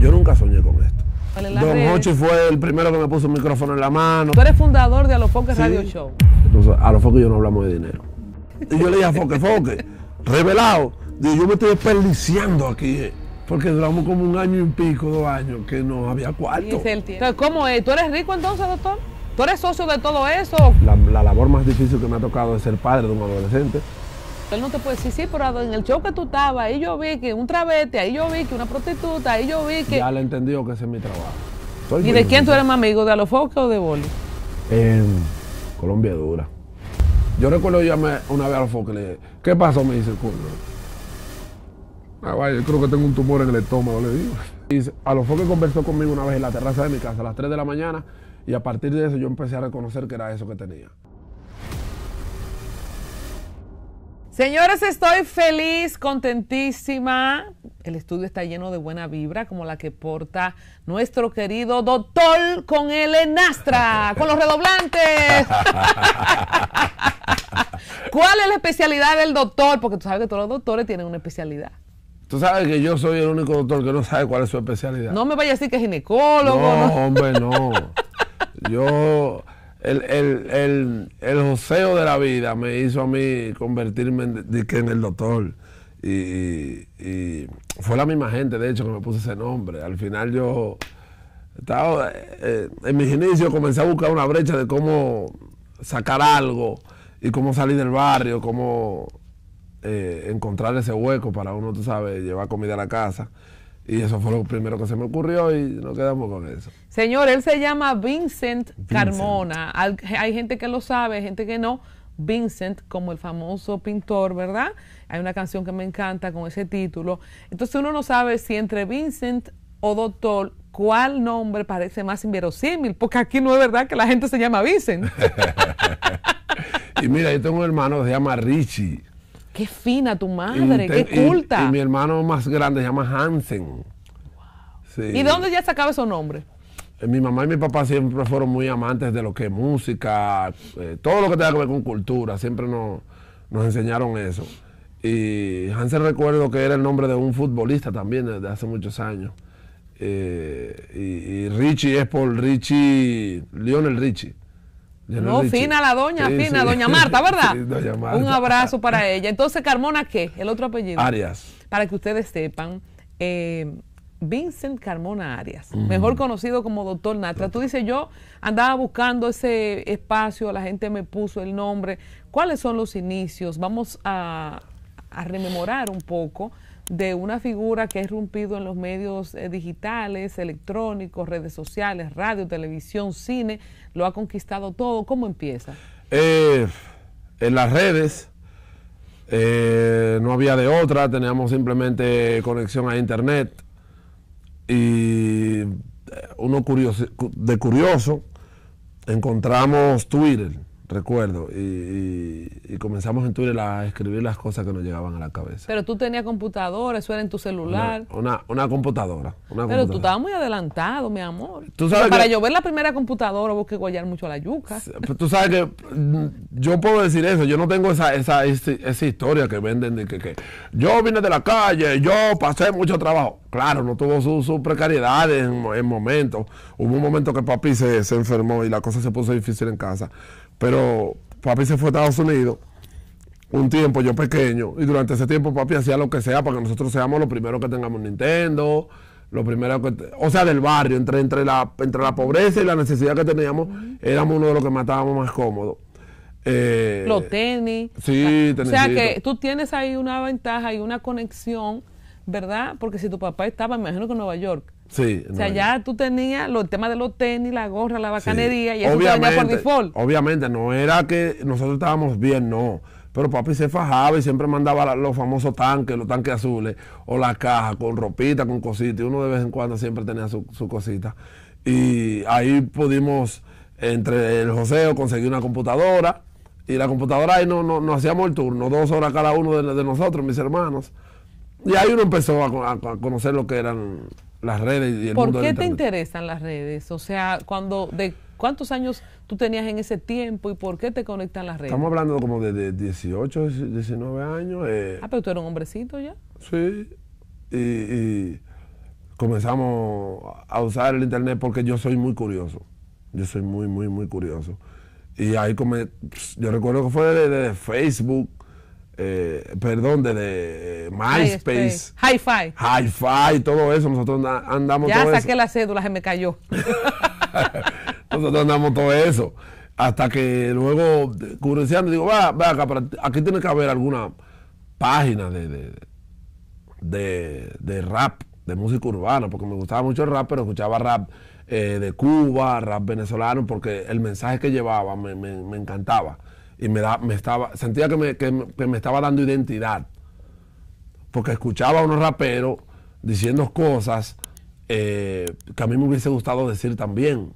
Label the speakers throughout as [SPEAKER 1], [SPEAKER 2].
[SPEAKER 1] Yo nunca soñé con esto. Don Hochi fue el primero que me puso un micrófono en la mano.
[SPEAKER 2] Tú eres fundador de Alofoque Radio Show.
[SPEAKER 1] Entonces, a los yo no hablamos de dinero. Y yo le dije a Foque, Foque, revelado, yo me estoy desperdiciando aquí. Eh, porque duramos como un año y pico, dos años, que no había cuarto.
[SPEAKER 2] Entonces, ¿cómo es? ¿Tú eres rico entonces, doctor? ¿Tú eres socio de todo eso?
[SPEAKER 1] la labor más difícil que me ha tocado es ser padre de un adolescente.
[SPEAKER 2] Él no te puede decir, sí, pero en el show que tú estabas, ahí yo vi que un travete, ahí yo vi que una prostituta, ahí yo vi que. Ya
[SPEAKER 1] le entendió que ese es mi trabajo. ¿Y de quién tú
[SPEAKER 2] eres más amigo? ¿De Alofoque o de Boli?
[SPEAKER 1] En Colombia Dura. Yo recuerdo yo llamé una vez a Alofoque y le dije, ¿qué pasó? Me dice el culo. Ah, vaya, yo creo que tengo un tumor en el estómago, le digo. Y Alofoque conversó conmigo una vez en la terraza de mi casa a las 3 de la mañana y a partir de eso yo empecé a reconocer que era eso que tenía.
[SPEAKER 2] Señores, estoy feliz, contentísima. El estudio está lleno de buena vibra, como la que porta nuestro querido doctor con el enastra, con los redoblantes. ¿Cuál es la especialidad del doctor? Porque tú sabes que todos los doctores tienen una especialidad.
[SPEAKER 1] Tú sabes que yo soy el único doctor que no sabe cuál es su especialidad. No
[SPEAKER 2] me vaya a decir que es ginecólogo. No, no.
[SPEAKER 1] hombre, no. Yo el, el, el, el joseo de la vida me hizo a mí convertirme en, en el doctor. Y, fue la misma gente, de hecho, que me puso ese nombre. Al final yo estaba, eh, en mis inicios comencé a buscar una brecha de cómo sacar algo y cómo salir del barrio, cómo eh, encontrar ese hueco para uno, tú sabes, llevar comida a la casa. Y eso fue lo primero que se me ocurrió y nos quedamos con eso.
[SPEAKER 2] Señor, él se llama Vincent, Carmona. hay gente que lo sabe, gente que no. Vincent, como el famoso pintor, ¿verdad? Hay una canción que me encanta con ese título. Entonces uno no sabe si entre Vincent o Doctor, ¿cuál nombre parece más inverosímil? Porque aquí no es verdad que la gente se llama Vincent.
[SPEAKER 1] y mira, yo tengo un hermano que se llama Richie
[SPEAKER 2] qué fina tu madre, qué culta. Y,
[SPEAKER 1] mi hermano más grande se llama Hansen. ¿Y de dónde
[SPEAKER 2] ya sacaba su nombre?
[SPEAKER 1] Eh, mi mamá y mi papá siempre fueron muy amantes de lo que es música, eh, todo lo que tenga que ver con cultura, siempre nos, enseñaron eso. Y Hansen recuerdo que era el nombre de un futbolista también desde hace muchos años. Eh, y, y, Richie es por Richie, Lionel Richie
[SPEAKER 2] no, fina la doña, fina, doña Marta, ¿verdad? Un abrazo para ella. Entonces, Carmona, ¿qué? El otro apellido. Arias. Para que ustedes sepan, eh, Vincent Carmona Arias, mejor conocido como doctor Natra. Tú dices, yo andaba buscando ese espacio, la gente me puso el nombre. ¿Cuáles son los inicios? Vamos a rememorar un poco de una figura que ha irrumpido en los medios eh, digitales, electrónicos, redes sociales, radio, televisión, cine, lo ha conquistado todo. ¿Cómo empieza?
[SPEAKER 1] Eh, en las redes, eh, no había de otra, teníamos simplemente conexión a internet y uno curioso, de curioso encontramos Twitter recuerdo, y, comenzamos en Twitter a escribir las cosas que nos llegaban a la cabeza.
[SPEAKER 2] Pero tú tenías computadora, eso era en tu celular.
[SPEAKER 1] Una, una, computadora. Pero tú estabas
[SPEAKER 2] muy adelantado, mi amor. ¿Tú sabes para llover la primera computadora vos que guayar mucho la yuca.
[SPEAKER 1] Tú sabes que mm, yo puedo decir eso, yo no tengo esa, esa, esa, historia que venden de que, yo vine de la calle, yo pasé mucho trabajo. Claro, no tuvo sus su precariedades en, en momentos. Hubo un momento que papi se, se enfermó y la cosa se puso difícil en casa pero papi se fue a Estados Unidos un tiempo, yo pequeño, y durante ese tiempo papi hacía lo que sea para que nosotros seamos los primeros que tengamos Nintendo, los primeros que, o sea, del barrio, entre, entre, la, entre la pobreza y la necesidad que teníamos, éramos uno de los que matábamos más cómodos. Eh, los
[SPEAKER 2] tenis. Sí, O sea, que tú tienes ahí una ventaja y una conexión, ¿verdad? Porque si tu papá estaba, me imagino que en Nueva York, o sea, ya tú tenías los temas de los tenis, la gorra, la bacanería y eso obviamente, por
[SPEAKER 1] Obviamente, no era que nosotros estábamos bien, no. Pero papi se fajaba y siempre mandaba los famosos tanques, los tanques azules, o la caja con ropita, con cositas. Y uno de vez en cuando siempre tenía su, cosita. Y ahí pudimos, entre el joseo, conseguir una computadora. Y la computadora ahí no, no, nos hacíamos el turno, dos horas cada uno de nosotros, mis hermanos. Y ahí uno empezó a, conocer lo que eran las redes y el ¿Por qué te
[SPEAKER 2] interesan las redes? O sea, cuando de cuántos años tú tenías en ese tiempo y por qué te conectan las redes? Estamos
[SPEAKER 1] hablando como de, 18, 19 años. Eh. Ah,
[SPEAKER 2] pero tú eras un hombrecito ya.
[SPEAKER 1] Sí. Y, comenzamos a usar el internet porque yo soy muy curioso. Yo soy muy, muy, muy curioso. Y ahí como yo recuerdo que fue desde de Facebook eh, perdón, de eh, este, MySpace. Hi-Fi. Hi-Fi, todo eso. Nosotros andamos ya todo saqué
[SPEAKER 2] la cédula, se me cayó.
[SPEAKER 1] nosotros andamos todo eso. Hasta que luego, curioseando, digo, va, va acá, aquí tiene que haber alguna página de, de, rap, de música urbana, porque me gustaba mucho el rap, pero escuchaba rap eh, de Cuba, rap venezolano, porque el mensaje que llevaba me, me encantaba y me, da, me estaba, sentía que me, estaba dando identidad. Porque escuchaba a unos raperos diciendo cosas eh, que a mí me hubiese gustado decir también,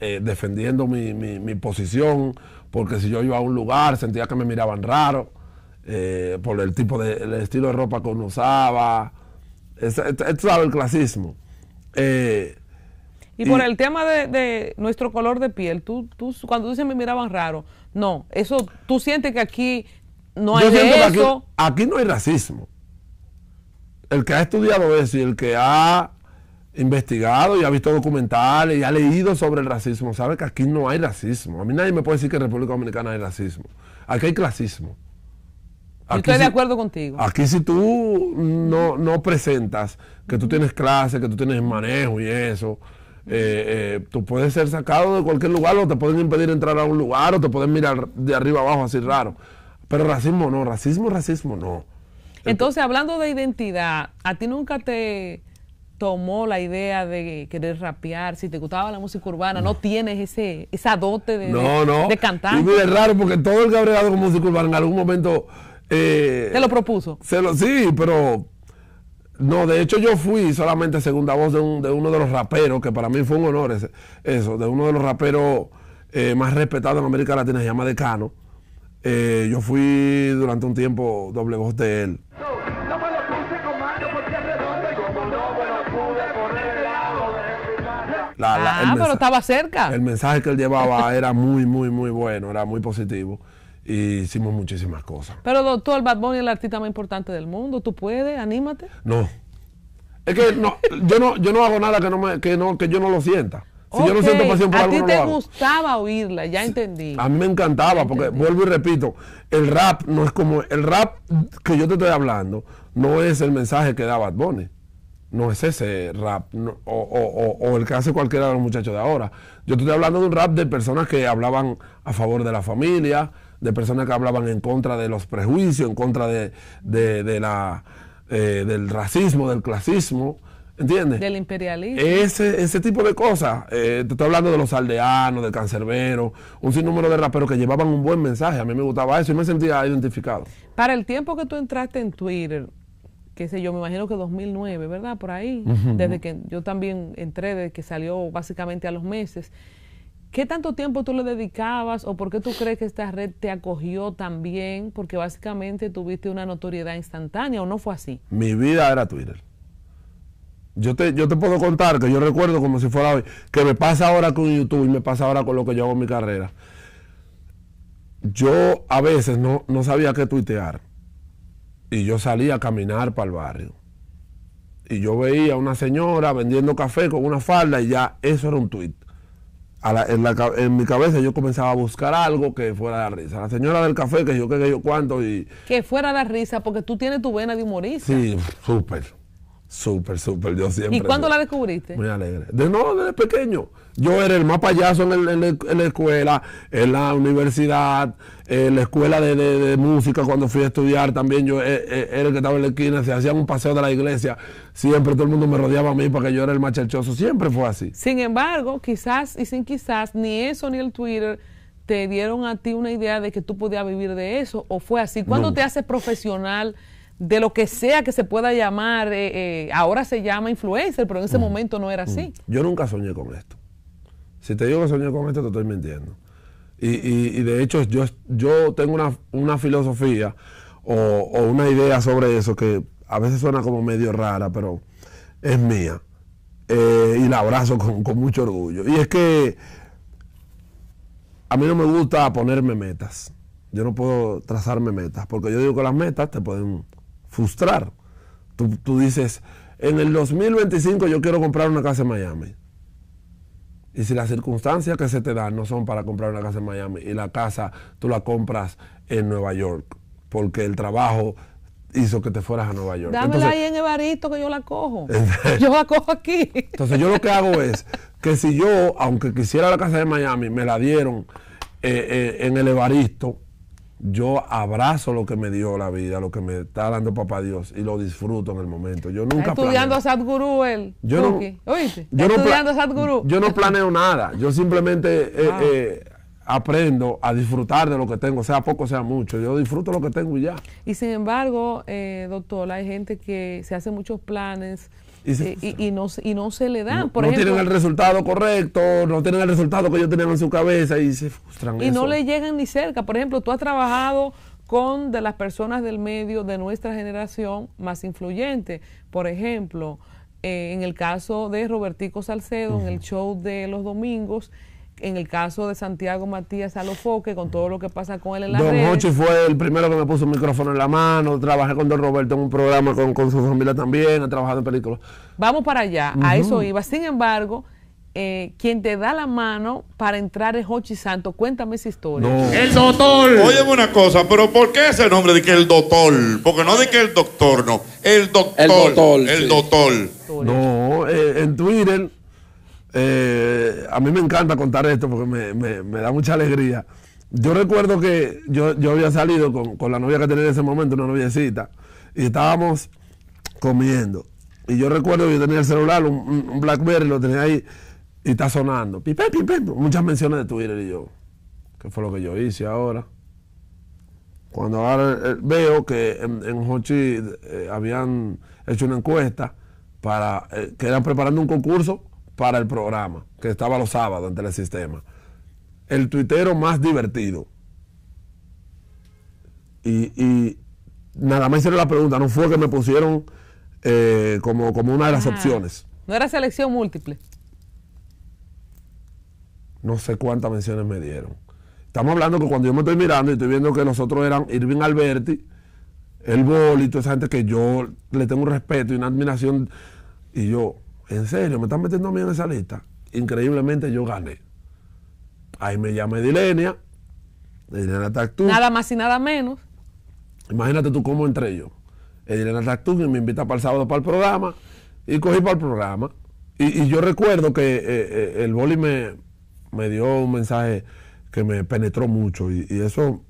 [SPEAKER 1] eh, defendiendo mi, posición, porque si yo iba a un lugar sentía que me miraban raro, eh, por el tipo de el estilo de ropa que uno usaba, esto es, el clasismo.
[SPEAKER 2] Y, por el tema de, nuestro color de piel, tú, tú cuando dices me miraban raro, no, eso, tú sientes que aquí no hay Yo aquí,
[SPEAKER 1] no hay racismo. El que ha estudiado eso y el que ha investigado y ha visto documentales y ha leído sobre el racismo, sabe que aquí no hay racismo. A mí nadie me puede decir que en República Dominicana hay racismo. Aquí hay clasismo. Aquí estoy de acuerdo contigo. Aquí si tú no, no presentas que tú tienes clase, que tú tienes manejo y eso, eh, eh, tú puedes ser sacado de cualquier lugar o te pueden impedir entrar a un lugar o te pueden mirar de arriba abajo así raro. Pero racismo no, racismo, racismo no.
[SPEAKER 2] Entonces, hablando de identidad, ¿a ti nunca te tomó la idea de querer rapear? Si te gustaba la música urbana, ¿no, tienes ese esa dote de, no, no. de cantar? es
[SPEAKER 1] raro porque todo el que ha con música urbana en algún momento... Eh, ¿Te lo propuso? Se lo, sí, pero no, de hecho yo fui solamente segunda voz de, uno de los raperos, que para mí fue un honor eso, de uno de los raperos eh, más respetados en América Latina, se llama Decano. Eh, yo fui durante un tiempo doble voz de él.
[SPEAKER 2] La, la, ah, estaba
[SPEAKER 1] cerca. El mensaje que él llevaba era muy, muy, muy bueno, era muy positivo y hicimos muchísimas cosas.
[SPEAKER 2] Pero doctor, Bad Bunny es el artista más importante del mundo. ¿Tú puedes? Anímate.
[SPEAKER 1] No. Es que no, yo no, yo no hago nada que no me, que no, que yo no lo sienta. Si yo no siento pasión por A ti te
[SPEAKER 2] gustaba oírla, ya entendí. A
[SPEAKER 1] mí me encantaba, porque vuelvo y repito, el rap no es como, el rap que yo te estoy hablando, no es el mensaje que da Bad Bunny. No es ese rap, o, o, o, o, el que hace cualquiera de los muchachos de ahora. Yo te estoy hablando de un rap de personas que hablaban a favor de la familia, de personas que hablaban en contra de los prejuicios, en contra de, de, de la, eh, del racismo, del clasismo. ¿Entiendes?
[SPEAKER 2] Del imperialismo.
[SPEAKER 1] Ese, ese tipo de cosas. Eh, te estoy hablando de los aldeanos, del cancerbero, un sinnúmero de raperos que llevaban un buen mensaje. A mí me gustaba eso y me sentía identificado.
[SPEAKER 2] Para el tiempo que tú entraste en Twitter, qué sé yo, me imagino que 2009, ¿verdad? Por ahí, desde que yo también entré, desde que salió básicamente a los meses. ¿Qué tanto tiempo tú le dedicabas o por qué tú crees que esta red te acogió tan bien? Porque básicamente tuviste una notoriedad instantánea o no fue así.
[SPEAKER 1] Mi vida era Twitter. Yo te, yo te puedo contar que yo recuerdo como si fuera hoy, que me pasa ahora con YouTube y me pasa ahora con lo que yo hago en mi carrera. Yo a veces no, no sabía qué tuitear y yo salía a caminar para el barrio. Y yo veía a una señora vendiendo café con una falda y ya eso era un tuit en, mi cabeza yo comenzaba a buscar algo que fuera la risa. La señora del café, que yo que yo cuánto y...
[SPEAKER 2] Que fuera la risa, porque tú tienes tu vena de humorista.
[SPEAKER 1] Sí, súper, súper, súper, yo siempre... ¿Y cuándo la
[SPEAKER 2] descubriste? Muy
[SPEAKER 1] alegre. De no, desde pequeño. Yo era el más payaso en, el, en, la escuela, en la universidad, en la escuela de, música cuando fui a estudiar también. Yo eh, eh, era el que estaba en la esquina, se hacían un paseo de la iglesia. Siempre todo el mundo me rodeaba a mí que yo era el más Siempre fue así.
[SPEAKER 2] Sin embargo, quizás y sin quizás, ni eso ni el Twitter te dieron a ti una idea de que tú podías vivir de eso o fue así. ¿Cuándo te haces profesional? de lo que sea que se pueda llamar, eh, ahora se llama influencer, pero en ese mm. momento no era así.
[SPEAKER 1] Mm. Yo nunca soñé con esto. Si te digo que soñé con esto, te estoy mintiendo. Y, de hecho, yo, yo tengo una, filosofía o, una idea sobre eso que a veces suena como medio rara, pero es mía. Eh, y la abrazo con, mucho orgullo. Y es que a mí no me gusta ponerme metas. Yo no puedo trazarme metas, porque yo digo que las metas te pueden frustrar. tú dices, en el 2025 yo quiero comprar una casa en Miami. Y si las circunstancias que se te dan no son para comprar una casa en Miami y la casa tú la compras en Nueva York, porque el trabajo hizo que te fueras a Nueva York. Dámela ahí
[SPEAKER 2] en Evaristo que yo la cojo. yo la cojo aquí.
[SPEAKER 1] Entonces yo lo que hago es que si yo, aunque quisiera la casa de Miami, me la dieron eh, eh, en el Evaristo, yo abrazo lo que me dio la vida, lo que me está dando papá Dios y lo disfruto en el momento. Yo nunca estudiando
[SPEAKER 2] a Sadguru yo no, Yo
[SPEAKER 1] no planeo nada. Yo simplemente eh, ah. eh, aprendo a disfrutar de lo que tengo, sea poco, sea mucho. Yo disfruto lo que tengo y ya.
[SPEAKER 2] Y sin embargo, eh, doctor, hay gente que se hace muchos planes eh, y, no, y no se le dan. No, tienen el
[SPEAKER 1] resultado correcto, no tienen el resultado que ellos tenían en su cabeza y se
[SPEAKER 2] Y no le llegan ni cerca. Por ejemplo, tú has trabajado con de las personas del medio de nuestra generación más influyente. Por ejemplo, eh, en el caso de Robertico Salcedo, en el show de los domingos, en el caso de Santiago Matías Alofoque, con todo lo que pasa con él en la Don Hochi
[SPEAKER 1] fue el primero que me puso un micrófono en la mano, trabajé con Don Roberto en un programa con, con su familia también, ha trabajado en películas.
[SPEAKER 2] Vamos para allá, a eso iba. Sin embargo, eh, quien te da la mano para entrar es Hochi Santos. Cuéntame esa historia. El doctor. Oye,
[SPEAKER 1] una cosa, pero ¿por qué ese nombre de que el doctor? Porque no de que el doctor, no. El doctor. El doctor. No, eh, en Twitter eh, a mí me encanta contar esto porque me, da mucha alegría. Yo recuerdo que yo, yo había salido con, la novia que tenía en ese momento, una noviecita, y estábamos comiendo. Y yo recuerdo que yo tenía el celular, un, Blackberry, lo tenía ahí, y está sonando. muchas menciones de Twitter y yo. ¿Qué fue lo que yo hice ahora? Cuando ahora eh, veo que en, en Hochi eh, habían hecho una encuesta para que eran preparando un concurso para el programa, que estaba los sábados ante el Sistema El tuitero más divertido. Y, nada más hicieron la pregunta, no fue que me pusieron eh, como, como una de las ah, opciones.
[SPEAKER 2] ¿No era selección múltiple?
[SPEAKER 1] No sé cuántas menciones me dieron. Estamos hablando que cuando yo me estoy mirando y estoy viendo que nosotros eran Irving Alberti, el Boli, toda esa gente que yo le tengo un respeto y una admiración. Y yo, en serio, me están metiendo a mí en esa lista. Increíblemente yo gané. Ahí me llama Edilenia, Edilenia Tactú. Nada más y nada menos. Imagínate tú cómo entre ellos. Edilena Tactú que me invita para el sábado para el programa y cogí para el programa. Y, yo recuerdo que eh, eh, el boli me, me, dio un mensaje que me penetró mucho y, eso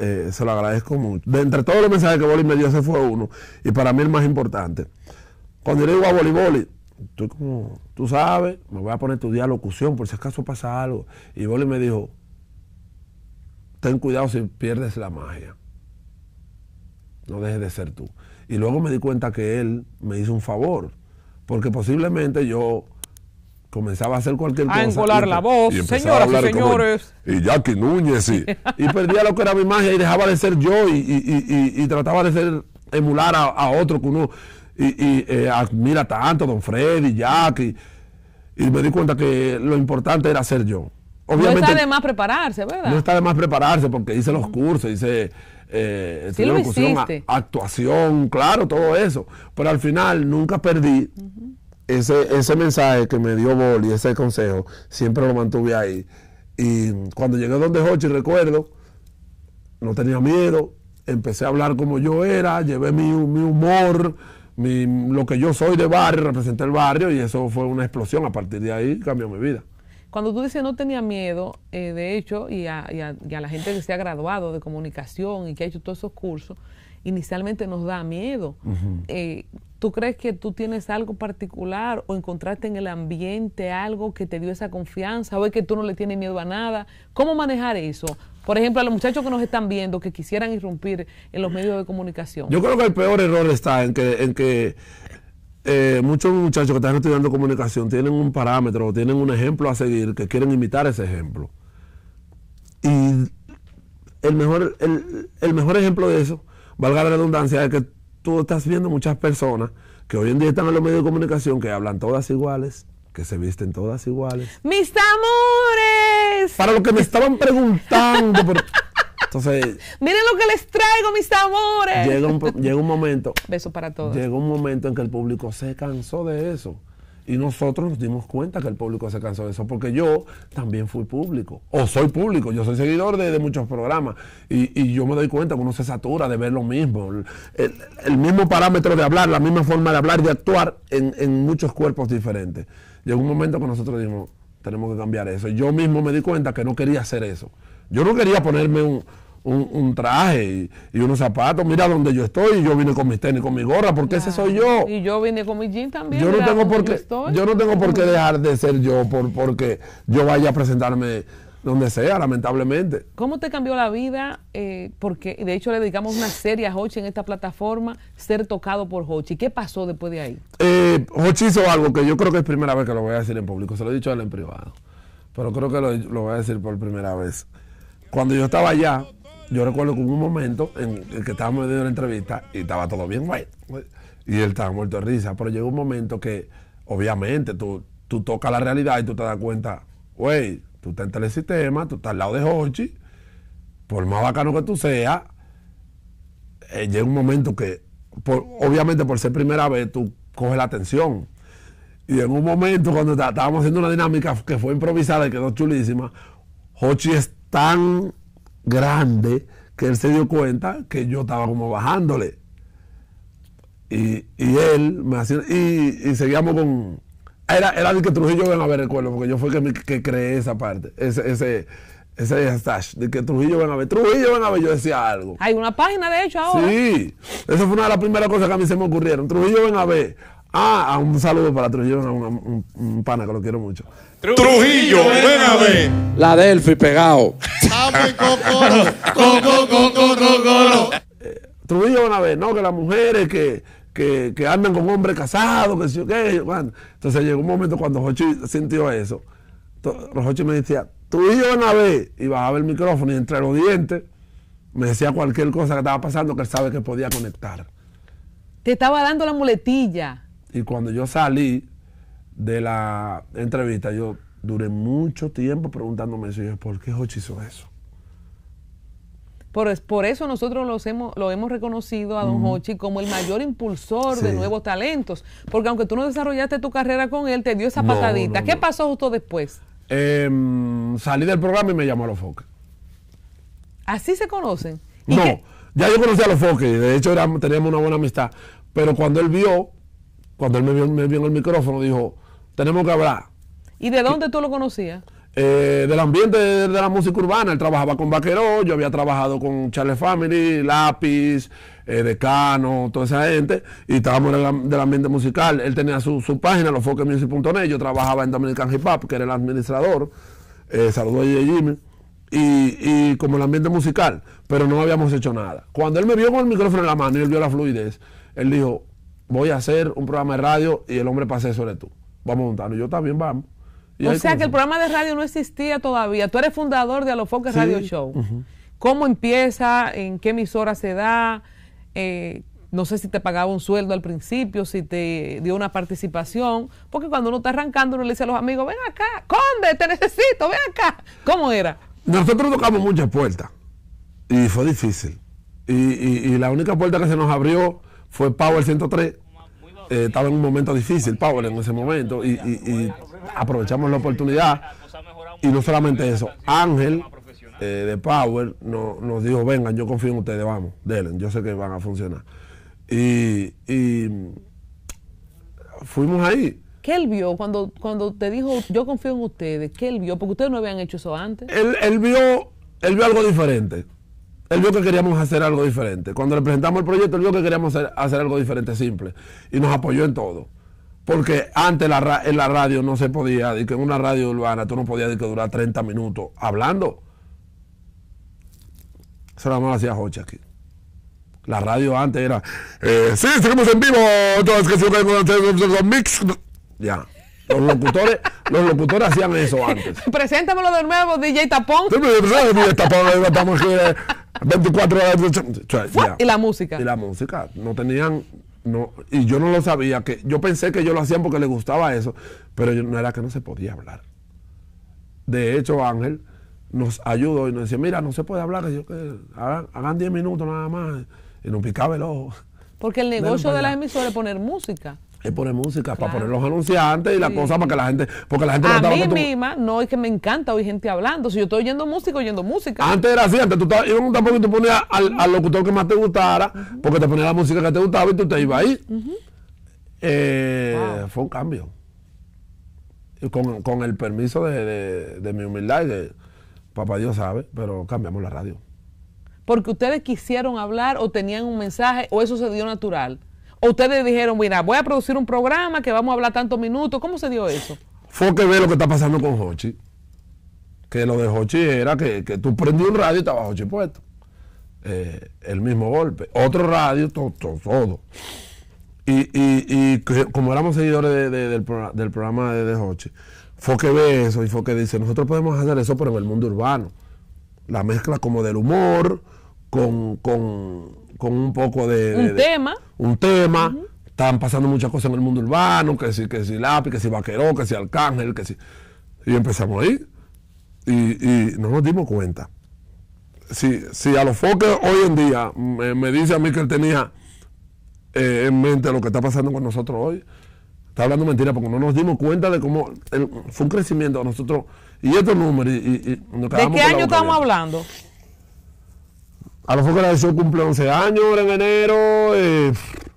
[SPEAKER 1] eh, se lo agradezco mucho. De entre todos los mensajes que Boli me dio, ese fue uno. Y para mí el más importante. Cuando yo le digo a Boli Boli, estoy como, tú sabes, me voy a poner a estudiar locución por si acaso pasa algo. Y Boli me dijo, ten cuidado si pierdes la magia. No dejes de ser tú. Y luego me di cuenta que él me hizo un favor, porque posiblemente yo comenzaba a hacer cualquier cosa. A engolar la voz, señoras y señores. y Jackie Núñez, y, y, perdía lo que era mi magia y dejaba de ser yo y, trataba de ser emular a, a, otro que uno y, y eh, admira tanto a Don Freddy, Jack, y, me di cuenta que lo importante era ser yo. Obviamente, no está de
[SPEAKER 2] más prepararse, ¿verdad? No
[SPEAKER 1] está de más prepararse porque hice los cursos, hice eh, sí actuación, claro, todo eso. Pero al final nunca perdí ese, ese mensaje que me dio y ese consejo, siempre lo mantuve ahí. Y cuando llegué a donde y recuerdo, no tenía miedo, empecé a hablar como yo era, llevé mi, mi humor lo que yo soy de barrio, representé el barrio y eso fue una explosión. A partir de ahí cambió mi vida.
[SPEAKER 2] Cuando tú dices no tenía miedo, eh, de hecho, y a, la gente que se ha graduado de comunicación y que ha hecho todos esos cursos, inicialmente nos da miedo. Eh, ¿Tú crees que tú tienes algo particular o encontraste en el ambiente algo que te dio esa confianza o es que tú no le tienes miedo a nada? ¿Cómo manejar eso? Por ejemplo, a los muchachos que nos están viendo, que quisieran irrumpir en los medios de comunicación. Yo
[SPEAKER 1] creo que el peor error está en que, eh, muchos muchachos que están estudiando comunicación tienen un parámetro, tienen un ejemplo a seguir, que quieren imitar ese ejemplo. Y el mejor, el, el mejor ejemplo de eso, valga la redundancia, es que tú estás viendo muchas personas que hoy en día están en los medios de comunicación que hablan todas iguales que se visten todas iguales.
[SPEAKER 2] ¡Mis amores! Para lo que me
[SPEAKER 1] estaban preguntando. entonces.
[SPEAKER 2] Miren lo que les traigo, mis amores. Llega
[SPEAKER 1] un, llega un momento.
[SPEAKER 2] Beso para todos. Llega
[SPEAKER 1] un momento en que el público se cansó de eso. Y nosotros nos dimos cuenta que el público se cansó de eso, porque yo también fui público, o soy público, yo soy seguidor de, muchos programas, y, y, yo me doy cuenta que uno se satura de ver lo mismo, el, el mismo parámetro de hablar, la misma forma de hablar, de actuar en, en muchos cuerpos diferentes llegó un momento que nosotros dijimos, tenemos que cambiar eso. Yo mismo me di cuenta que no quería hacer eso. Yo no quería ponerme un, traje y, unos zapatos. Mira donde yo estoy, y yo vine con mis tenis, con mi gorra, porque ese soy yo.
[SPEAKER 2] Y yo vine con mi jean también. Yo no tengo por qué,
[SPEAKER 1] no tengo por qué dejar de ser yo por porque yo vaya a presentarme donde sea, lamentablemente.
[SPEAKER 2] ¿Cómo te cambió la vida? Eh, porque de hecho le dedicamos una serie a Hochi en esta plataforma, ser tocado por Hochi. ¿Qué pasó después de ahí?
[SPEAKER 1] Eh, Hochi hizo algo que yo creo que es primera vez que lo voy a decir en público. Se lo he dicho a él en privado. Pero creo que lo, voy a decir por primera vez. Cuando yo estaba allá, yo recuerdo que hubo un momento en el que estábamos en la entrevista y estaba todo bien, güey. Y él estaba muerto de risa. Pero llegó un momento que, obviamente, tú, tú tocas la realidad y tú te das cuenta, güey, Tú estás en Telesistema, tú estás al lado de Hochi. Por más bacano que tú seas, eh, llega un momento que, obviamente por ser primera vez, tú coges la atención. Y en un momento, cuando estábamos haciendo una dinámica que fue improvisada y quedó chulísima, Hochi es tan grande que él se dio cuenta que yo estaba como bajándole. Y, él me hacía. y seguíamos con, era, era de que Trujillo ven a ver el cuerno, porque yo fue que, que creé esa parte, ese, ese, ese hashtag, de que Trujillo ven a ver, Trujillo ven a ver, yo decía algo.
[SPEAKER 2] Hay una página de hecho ahora.
[SPEAKER 1] Sí, esa fue una de las primeras cosas que a mí se me ocurrieron. Trujillo ven a ver. Ah, un saludo para Trujillo, un, pana que lo quiero mucho. Trujillo, ven a ver. La Delphi pegado. Eh, Trujillo van a ver, no, que las mujeres que que, que andan con hombres casados, que yo qué. entonces llegó un momento cuando Jochi sintió eso. Jochi me decía, tú y yo iba a ver, y bajaba el micrófono y entre los dientes me decía cualquier cosa que estaba pasando que él sabe que podía conectar.
[SPEAKER 2] Te estaba dando la muletilla.
[SPEAKER 1] Y cuando yo salí de la entrevista, yo duré mucho tiempo preguntándome eso. ¿por qué Jochi hizo eso?
[SPEAKER 2] Por, eso nosotros los hemos, lo hemos reconocido a Don Hochi como el mayor impulsor de nuevos talentos. Porque aunque tú no desarrollaste tu carrera con él, te dio esa patadita. ¿Qué pasó justo después?
[SPEAKER 1] Em, salí del programa y me llamó a los foques.
[SPEAKER 2] ¿Así se conocen?
[SPEAKER 1] No, ya yo conocía a los foques. De hecho, teníamos una buena amistad. Pero cuando él vio, cuando él me vio, en el micrófono, dijo, tenemos que hablar.
[SPEAKER 2] ¿Y de dónde tú lo conocías?
[SPEAKER 1] Eh, del ambiente de, la música urbana. Él trabajaba con Vaqueró, yo había trabajado con Charles Family, Lápiz, eh, Decano, toda esa gente, y estábamos en del ambiente musical. Él tenía su, su página, losfoquemusic.net, yo trabajaba en Dominican Hip Hop, que era el administrador, eh, saludó a Jimmy, y, y como el ambiente musical, pero no habíamos hecho nada. Cuando él me vio con el micrófono en la mano y él vio la fluidez, él dijo, voy a hacer un programa de radio y el hombre pase eso tú. Vamos a montarlo. yo también, vamos. O sea que el
[SPEAKER 2] programa de radio no existía todavía. Tú eres fundador de Alofoque Radio Show. ¿Cómo empieza? ¿En qué emisora se da? Eh, no sé si te pagaba un sueldo al principio, si te dio una participación, porque cuando uno está arrancando uno le dice a los amigos, ven acá, conde, te necesito, ven acá. ¿Cómo era?
[SPEAKER 1] Nosotros tocamos muchas puertas y fue difícil. Y, y la única puerta que se nos abrió fue Power 103, eh, estaba en un momento difícil, Power, en ese momento, y, aprovechamos la oportunidad. Y no solamente eso, Ángel eh, de Power no, nos dijo, vengan, yo confío en ustedes, vamos, delen, yo sé que van a funcionar. Y, fuimos ahí.
[SPEAKER 2] ¿Qué él vio cuando, cuando te dijo, yo confío en ustedes? ¿Qué él vio? Porque ustedes no habían hecho eso antes. Él, él
[SPEAKER 1] vio, él vio algo diferente él vio que queríamos hacer algo diferente. Cuando le presentamos el proyecto, él vio que queríamos hacer, algo diferente, simple. Y nos apoyó en todo. Porque antes la, en la radio no se podía, de que en una radio urbana tú no podías de que durar 30 minutos hablando. Eso era más hacía Jocha aquí. La radio antes era, eh, sí, seguimos en vivo, los mix. Ya. Los locutores, los locutores hacían eso antes.
[SPEAKER 2] Preséntamelo de nuevo, DJ Tapón. Sí,
[SPEAKER 1] DJ Tapón, estamos aquí. Eh, 24 horas.
[SPEAKER 2] Y la música.
[SPEAKER 1] Y la música. No tenían. No, y yo no lo sabía. que Yo pensé que ellos lo hacían porque les gustaba eso. Pero no era que no se podía hablar. De hecho, Ángel nos ayudó y nos decía: Mira, no se puede hablar. hagan, hagan 10 minutos nada más. Y nos picaba el ojo.
[SPEAKER 2] Porque el negocio de las emisoras es poner música
[SPEAKER 1] poner música para poner los anunciantes y la cosa para que la gente, porque la gente a mí misma,
[SPEAKER 2] no es que me encanta oír gente hablando. Si yo estoy oyendo música, oyendo música.
[SPEAKER 1] Antes era así, antes tú tampoco tú ponías al, locutor que más te gustara, porque te ponía la música que te gustaba y tú te ibas ahí. Eh, fue un cambio. Con, con el permiso de, mi humildad y de papá Dios sabe, pero cambiamos la radio.
[SPEAKER 2] Porque ustedes quisieron hablar o tenían un mensaje o eso se dio natural. ¿O ustedes dijeron, mira, voy a producir un programa que vamos a hablar tantos minutos? ¿Cómo se dio eso?
[SPEAKER 1] Fue que ve lo que está pasando con Hochi. Que lo de Hochi era que, tú prendí un radio y estaba Hochi puesto. Eh, el mismo golpe. Otro radio, todo, todo. Y, como éramos seguidores del, programa de, Hochi, fue que ve eso y fue que dice, nosotros podemos hacer eso, pero en el mundo urbano. La mezcla como del humor con con un poco de... un tema. un tema. Estaban pasando muchas cosas en el mundo urbano, que si, que si lápiz, que si vaqueró, que si arcángel, que si... Y empezamos ahí y, y no nos dimos cuenta. Si, si a los foques hoy en día me, dice a mí que él tenía eh, en mente lo que está pasando con nosotros hoy, está hablando mentira porque no nos dimos cuenta de cómo fue un crecimiento a nosotros. Y estos números, y, ¿De qué año estamos hablando? A lo la edición cumple 11 años ahora en enero. Eh,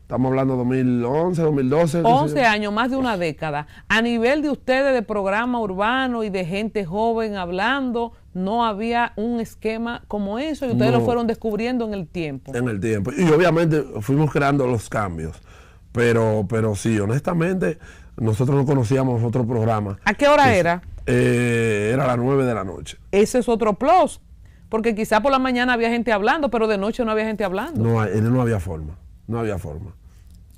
[SPEAKER 1] estamos hablando de 2011, 2012. 11
[SPEAKER 2] años, más de una década. A nivel de ustedes, de programa urbano y de gente joven hablando, no había un esquema como eso y ustedes lo fueron descubriendo en el tiempo.
[SPEAKER 1] En el tiempo. Y obviamente fuimos creando los cambios. Pero, pero sí, honestamente, nosotros no conocíamos otro programa.
[SPEAKER 2] ¿A qué hora era?
[SPEAKER 1] Eh, era a las 9 de la noche. Ese es otro plus
[SPEAKER 2] porque quizá por la mañana había gente hablando, pero de noche no había gente hablando.
[SPEAKER 1] No, eh, no había forma, no había forma.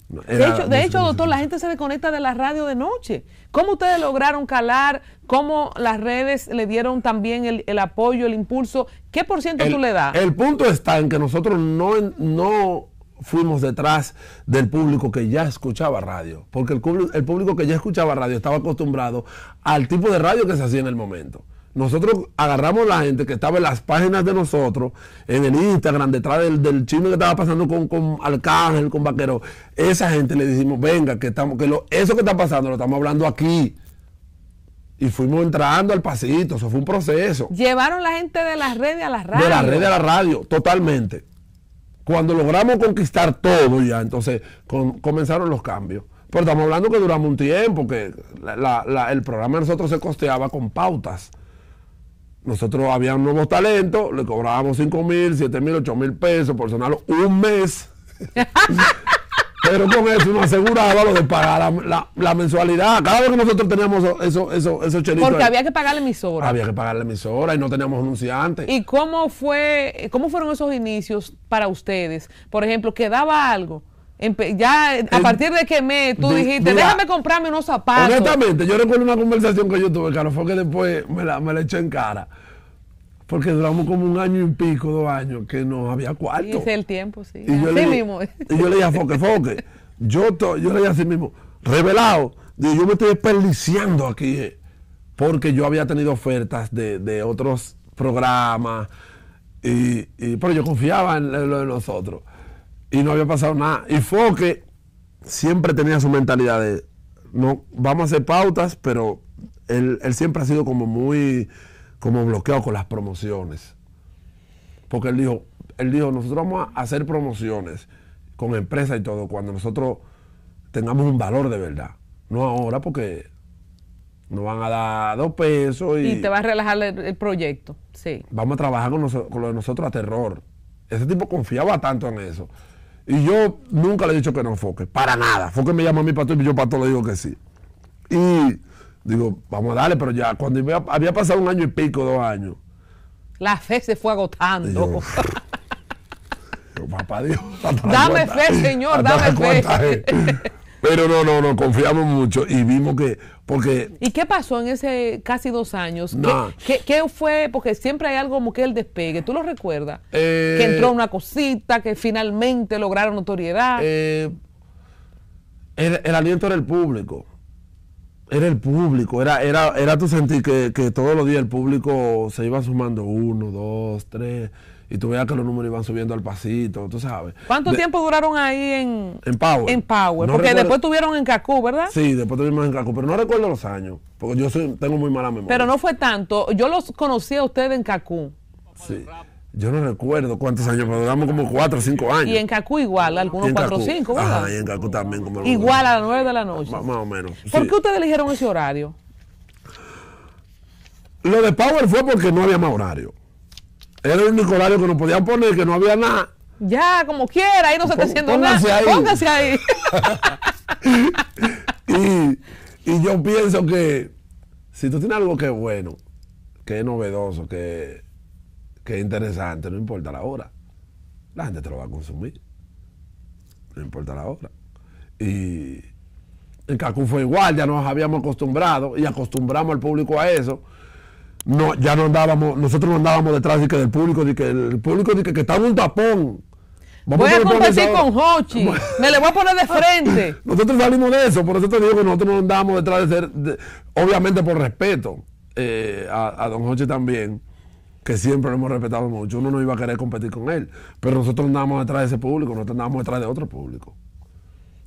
[SPEAKER 1] de hecho,
[SPEAKER 2] doctor, la gente se desconecta de la radio de noche. ¿Cómo ustedes lograron calar? ¿Cómo las redes le dieron también el, apoyo, el impulso? ¿Qué por ciento tú le
[SPEAKER 1] das? El punto está en que nosotros no, no fuimos detrás del público que ya escuchaba radio, porque el público que ya escuchaba radio estaba acostumbrado al tipo de radio que se hacía en el momento. Nosotros agarramos la gente que estaba en las páginas de nosotros, en el Instagram, detrás del, del chisme que estaba pasando con, con Arcángel, con Vaquero. Esa gente le decimos venga, que estamos, que lo, eso que está pasando lo estamos hablando aquí. Y fuimos entrando al pasito, eso fue un proceso.
[SPEAKER 2] Llevaron la gente de las redes a la radio. De las redes
[SPEAKER 1] a la radio, totalmente. Cuando logramos conquistar todo ya, entonces comenzaron los cambios. Pero estamos hablando que duramos un tiempo, que el programa de nosotros se costeaba con pautas nosotros habíamos nuevos talentos le cobrábamos 5 mil, 7 mil, 8 mil pesos por sonarlo un mes. Pero con eso nos aseguraba lo de pagar la, mensualidad. Cada vez que nosotros teníamos eso, eso, esos chelitos. Porque había
[SPEAKER 2] que pagar la emisora. Había que
[SPEAKER 1] pagar la emisora y no teníamos anunciantes.
[SPEAKER 2] ¿Y cómo fue, cómo fueron esos inicios para ustedes? Por ejemplo, ¿quedaba algo? ya a partir de que me, tú dijiste, déjame comprarme unos zapatos. Honestamente,
[SPEAKER 1] yo recuerdo una conversación que yo tuve, Carlos, fue que después me la, me en cara. Porque duramos como un año y pico, dos años, que no había cuarto. hice
[SPEAKER 2] el tiempo, sí. Y yo mismo. yo
[SPEAKER 1] le dije a Foque, Foque, yo, yo le dije así mismo, revelado, yo, me estoy desperdiciando aquí, eh, porque yo había tenido ofertas de, otros programas, y, y, pero yo confiaba en lo de nosotros y no había pasado nada. Y que siempre tenía su mentalidad de, no, vamos a hacer pautas, pero él, siempre ha sido como muy, como bloqueado con las promociones. Porque él dijo, él dijo, nosotros vamos a hacer promociones con empresas y todo, cuando nosotros tengamos un valor de verdad. No ahora, porque nos van a dar dos pesos y... Y te va
[SPEAKER 2] a relajar el, proyecto, sí.
[SPEAKER 1] Vamos a trabajar con, con lo de nosotros a terror. Ese tipo confiaba tanto en eso. Y yo nunca le he dicho que no Foque, para nada. Foque me llama a mi todo y yo todo le digo que sí. Y digo, vamos a darle, pero ya, cuando había pasado un año y pico, dos años.
[SPEAKER 2] La fe se fue agotando.
[SPEAKER 1] papá Dios. Dame fe, Señor, dame fe. Pero no, no, no, confiamos mucho y vimos que,
[SPEAKER 2] porque... ¿Y qué pasó en ese casi dos años? ¿Qué, fue? Porque siempre hay algo como que el despegue, ¿tú lo recuerdas? Eh, que entró una cosita, que finalmente lograron notoriedad.
[SPEAKER 1] Eh, el, aliento era el público. Era el público, era, era, era tu sentir que, que todos los días el público se iba sumando uno, dos, tres y tú veas que los números iban subiendo al pasito, tú sabes. ¿Cuánto tiempo
[SPEAKER 2] duraron ahí en,
[SPEAKER 1] en Power? En Power, porque después
[SPEAKER 2] tuvieron en Cacú, ¿verdad?
[SPEAKER 1] Sí, después tuvimos en Cacú, pero no recuerdo los años, porque yo tengo muy mala memoria. Pero
[SPEAKER 2] no fue tanto, yo los conocí a ustedes en Cacú.
[SPEAKER 1] Sí. Yo no recuerdo cuántos años, pero duramos como cuatro o cinco años. Y
[SPEAKER 2] en Cacú igual, algunos cuatro o cinco. ¿verdad? Ah,
[SPEAKER 1] y en Cacú también. igual a
[SPEAKER 2] las nueve de la noche. más, o menos. ¿Por qué ustedes eligieron ese horario?
[SPEAKER 1] Lo de Power fue porque no había más horario. Era el único que no podían poner, que no había nada.
[SPEAKER 2] Ya, como quiera, ahí no se está haciendo nada. Ahí. Póngase ahí.
[SPEAKER 1] y, yo pienso que si tú tienes algo que es bueno, que es novedoso, que, que es interesante, no importa la hora, la gente te lo va a consumir. No importa la hora. Y en Cacú fue igual, ya nos habíamos acostumbrado y acostumbramos al público a eso no, ya no andábamos, nosotros no andábamos detrás de que del público, de que el público de que, que estaba un tapón. voy a, competir con
[SPEAKER 2] Hochi, me le voy a poner de frente.
[SPEAKER 1] nosotros salimos de eso, por eso te digo que nosotros no andábamos detrás de ser, obviamente por respeto eh, a, don Hochi también, que siempre lo hemos respetado mucho, uno no iba a querer competir con él, pero nosotros andábamos detrás de ese público, nosotros andábamos detrás de otro público.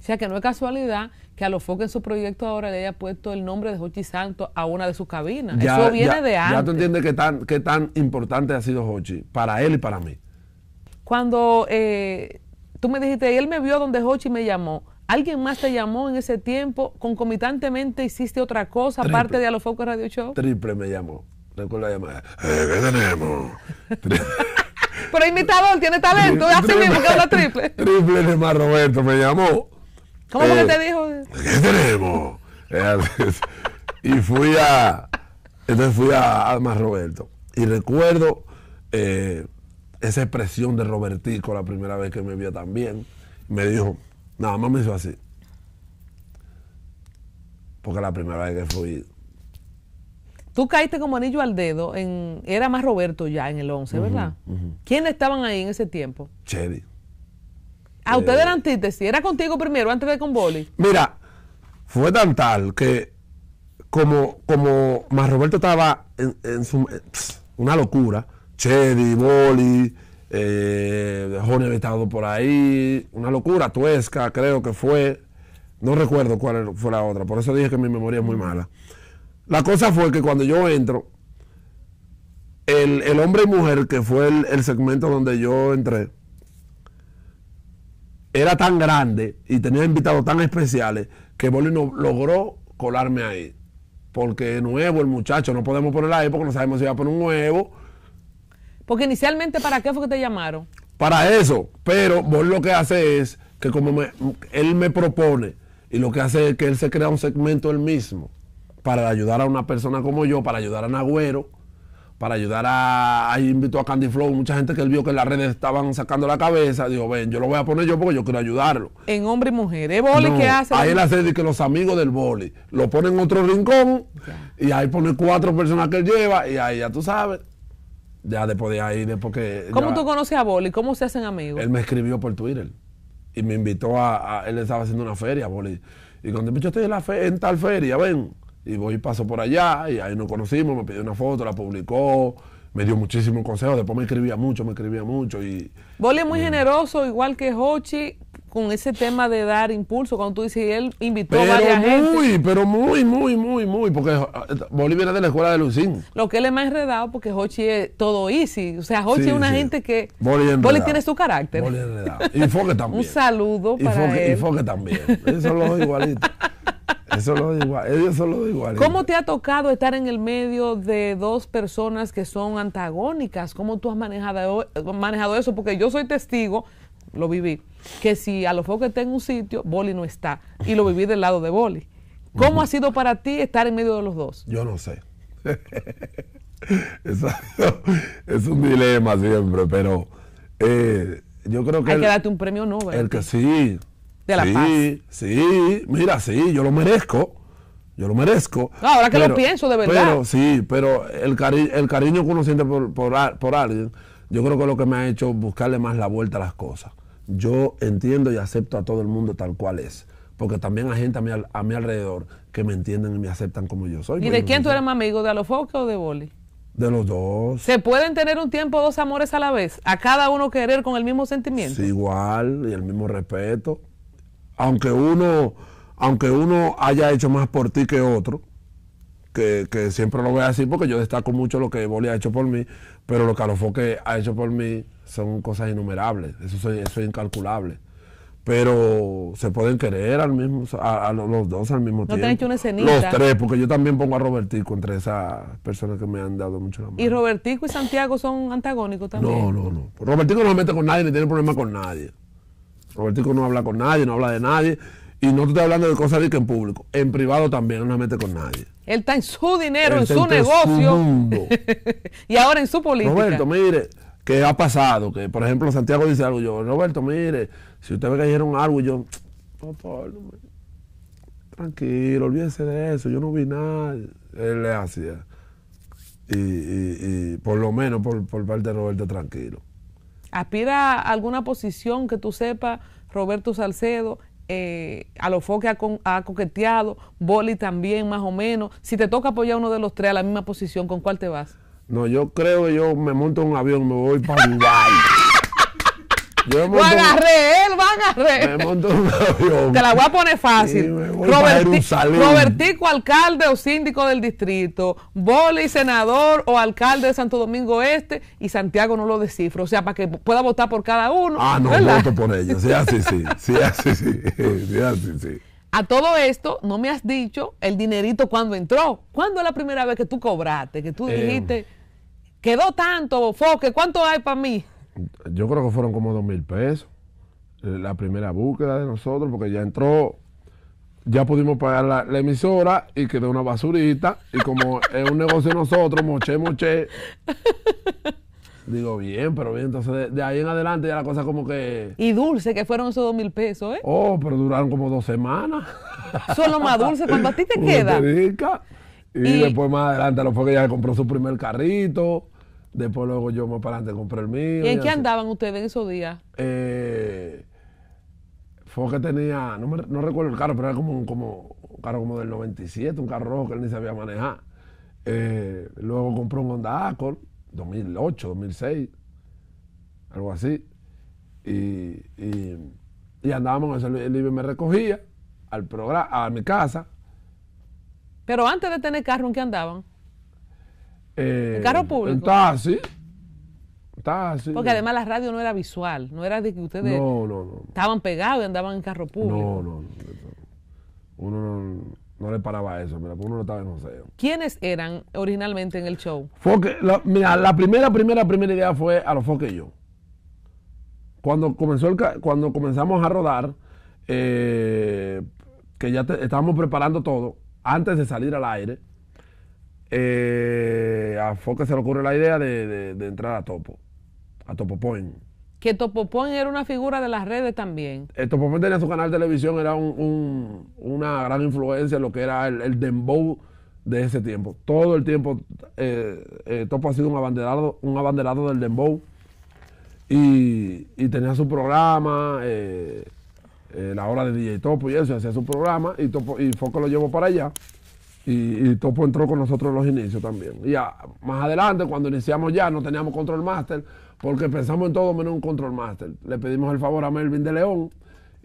[SPEAKER 2] O sea que no es casualidad que a los foco en su proyecto ahora le haya puesto el nombre de Hochi Santo a una de sus cabinas. Eso viene de antes. Ya tú
[SPEAKER 1] entiendes qué tan, qué tan importante ha sido Hochi para él y para mí.
[SPEAKER 2] Cuando eh, tú me dijiste, y él me vio donde Hochi me llamó, ¿alguien más te llamó en ese tiempo? ¿Concomitantemente hiciste otra cosa aparte de a los foques Radio Show?
[SPEAKER 1] Triple me llamó. Recuerdo la llamada. Eh, ¿Qué tenemos?
[SPEAKER 2] Pero imitador, tiene talento, así mismo que habla
[SPEAKER 1] triple. Triple de más Roberto me llamó.
[SPEAKER 2] ¿Cómo que eh, te dijo?
[SPEAKER 1] ¿Qué tenemos? Eh, y fui a. Entonces fui a más Roberto. Y recuerdo eh, esa expresión de Robertico la primera vez que me vio también. Me dijo, nada más me hizo así. Porque la primera vez que fui.
[SPEAKER 2] Tú caíste como anillo al dedo en. Era más Roberto ya en el 11, ¿verdad? ¿Quiénes estaban ahí en ese tiempo? Chedi. A ah, usted eh, la antítesis. ¿Era contigo primero antes de con Boli?
[SPEAKER 1] Mira, fue tan tal que como, como más Roberto estaba en, su, eh, una locura, Chedi, Boli, eh, había estado por ahí, una locura, Tuesca, creo que fue, no recuerdo cuál fue la otra, por eso dije que mi memoria es muy mala. La cosa fue que cuando yo entro, el, hombre y mujer, que fue el, el segmento donde yo entré, era tan grande y tenía invitados tan especiales que Boli no logró colarme ahí. Porque nuevo el muchacho, no podemos poner ahí e porque no sabemos si va a poner un huevo.
[SPEAKER 2] Porque inicialmente, ¿para qué fue que te llamaron?
[SPEAKER 1] Para eso, pero Boli lo que hace es que como él me propone y lo que hace es que él se crea un segmento él mismo para ayudar a una persona como yo, para ayudar a Nagüero, para ayudar a. Ahí invitó a Candy Flow, mucha gente que él vio que en las redes estaban sacando la cabeza. Dijo, ven, yo lo voy a poner yo porque yo quiero ayudarlo.
[SPEAKER 2] En hombre y mujer. ¿Es ¿eh? boli qué que hace? Ahí él
[SPEAKER 1] hace que los amigos del boli lo ponen en otro rincón y ahí pone cuatro personas que él lleva y ahí ya tú sabes. Ya después de ahí, después que. ¿Cómo tú
[SPEAKER 2] conoces a Boli? ¿Cómo se hacen amigos? Él me
[SPEAKER 1] escribió por Twitter y me invitó a. él estaba haciendo una feria, Boli. Y cuando me dijo, estoy la fe, en tal feria, ven. Y voy y paso por allá y ahí nos conocimos, me pidió una foto, la publicó, me dio muchísimos consejos, después me escribía mucho, me escribía mucho. y
[SPEAKER 2] Boli es muy generoso, igual que Hochi, con ese tema de dar impulso, cuando tú dices, él invitó a varias
[SPEAKER 1] muy, Pero muy, muy, muy, muy, porque Boli eh, viene de la escuela de Lucín.
[SPEAKER 2] Lo que él es más enredado porque Hochi es todo easy. O sea, Hochi es una gente que...
[SPEAKER 1] Boli, tiene su carácter. Boli enredado. Y Foque también. Un
[SPEAKER 2] saludo para él. Y Foque
[SPEAKER 1] también. eso es los igualitos. Eso lo igual, eso lo igual.
[SPEAKER 2] ¿Cómo te ha tocado estar en el medio de dos personas que son antagónicas? ¿Cómo tú has manejado, manejado eso? Porque yo soy testigo, lo viví, que si a los que está en un sitio, Boli no está. Y lo viví del lado de Boli. ¿Cómo ha sido para ti estar en medio de los dos?
[SPEAKER 1] Yo no sé. es, un dilema siempre, pero eh, yo creo que... Hay que darte
[SPEAKER 2] un premio Nobel. El que
[SPEAKER 1] sí, sí, Sí, mira, sí, yo lo merezco. Yo lo merezco. ahora que lo pienso, de verdad. Pero sí, pero el, el cariño que uno siente por, alguien, yo creo que es lo que me ha hecho buscarle más la vuelta a las cosas. Yo entiendo y acepto a todo el mundo tal cual es. Porque también hay gente a mi, alrededor que me entienden y me aceptan como yo soy. ¿Y de quién tú eres más
[SPEAKER 2] amigo? ¿De Alofoque o de Boli?
[SPEAKER 1] De los dos.
[SPEAKER 2] ¿Se pueden tener un tiempo dos amores a la vez? ¿A cada uno querer con el mismo sentimiento?
[SPEAKER 1] igual y el mismo respeto aunque uno, aunque uno haya hecho más por ti que otro, que, siempre lo voy a decir porque yo destaco mucho lo que Boli ha hecho por mí, pero lo que Alofoque ha hecho por mí son cosas innumerables, eso, eso es incalculable pero se pueden querer al mismo a, los dos al mismo tiempo. hecho una Los tres, porque yo también pongo a Robertico entre esas personas que me han dado mucho la mano.
[SPEAKER 2] ¿Y Robertico y Santiago son antagónicos también? No,
[SPEAKER 1] no, no. Robertico no se mete con nadie ni tiene problema con nadie. Robertico no habla con nadie, no habla de nadie. Y no te estoy hablando de cosas ricas en público. En privado también no la mete con nadie.
[SPEAKER 2] Él está en su dinero, en su negocio. Su mundo. y ahora en su política. Roberto,
[SPEAKER 1] mire, ¿qué ha pasado. Que por ejemplo Santiago dice algo. Yo, Roberto, mire, si usted me cayeron algo, y yo, no tranquilo, olvídese de eso. Yo no vi nada. Él le hacía. Y, por lo menos por parte de Roberto, tranquilo
[SPEAKER 2] aspira a alguna posición que tú sepas, Roberto Salcedo, eh, lo ha, con, ha coqueteado, Boli también más o menos. Si te toca apoyar uno de los tres a la misma posición, ¿con cuál te vas?
[SPEAKER 1] No, yo creo que yo me monto un avión, me voy para Dubái. lo agarré,
[SPEAKER 2] él lo agarré. Te la voy a poner fácil. Robertico, alcalde o síndico del distrito. Boli, senador o alcalde de Santo Domingo Este. Y Santiago no lo descifro. O sea, para que pueda votar por cada uno. Ah, no, voto
[SPEAKER 1] por ellos. Sí, así, sí. Sí, sí. Sí,
[SPEAKER 2] A todo esto, no me has dicho el dinerito cuando entró. ¿Cuándo es la primera vez que tú cobraste? Que tú eh, dijiste, quedó tanto, Foque, ¿cuánto hay para mí?
[SPEAKER 1] yo creo que fueron como dos mil pesos eh, la primera búsqueda de nosotros, porque ya entró, ya pudimos pagar la, emisora y quedó una basurita. Y como es un negocio nosotros, moché, moché, Digo, bien, pero bien, entonces de, ahí en adelante ya la cosa como que...
[SPEAKER 2] Y dulce, que fueron esos dos mil pesos, ¿eh?
[SPEAKER 1] Oh, pero duraron como dos semanas. Solo más dulce, cuando a ti te queda. y, después más adelante lo fue que ya compró su primer carrito. Después luego yo me para adelante compré el mío. ¿Y en qué
[SPEAKER 2] andaban ustedes en esos días?
[SPEAKER 1] Eh, fue que tenía, no, recuerdo el carro, pero era como un, como carro como del 97, un carro rojo que él ni sabía manejar. Eh, luego compró un Honda Accord, 2008, 2006, algo así. Y, y, andábamos en libro me recogía al programa, a mi casa.
[SPEAKER 2] Pero antes de tener carro, ¿en qué andaban?
[SPEAKER 1] Eh, ¿En carro público? En taxi. Porque además la
[SPEAKER 2] radio no era visual, no era de que ustedes estaban pegados y andaban en carro público. No,
[SPEAKER 1] no, Uno no, le paraba eso, mira, uno no estaba en museo.
[SPEAKER 2] ¿Quiénes eran originalmente en el show?
[SPEAKER 1] la, mira, la primera, primera, primera idea fue a los Foque y yo. Cuando, comenzó el, cuando comenzamos a rodar, eh, que ya estábamos preparando todo, antes de salir al aire, eh, a Foque se le ocurre la idea de, entrar a Topo, a Topo
[SPEAKER 2] Que Topo era una figura de las redes también.
[SPEAKER 1] El eh, tenía su canal de televisión, era una gran influencia en lo que era el, dembow de ese tiempo. Todo el tiempo eh, Topo ha sido un abanderado, un abanderado del dembow. Y, tenía su programa, la hora de DJ Topo y eso, hacía su programa y, Topo, y Foco lo llevó para allá. Y, Topo entró con nosotros en los inicios también. Y más adelante, cuando iniciamos ya, no teníamos control master, porque pensamos en todo menos un control master. Le pedimos el favor a Melvin de León,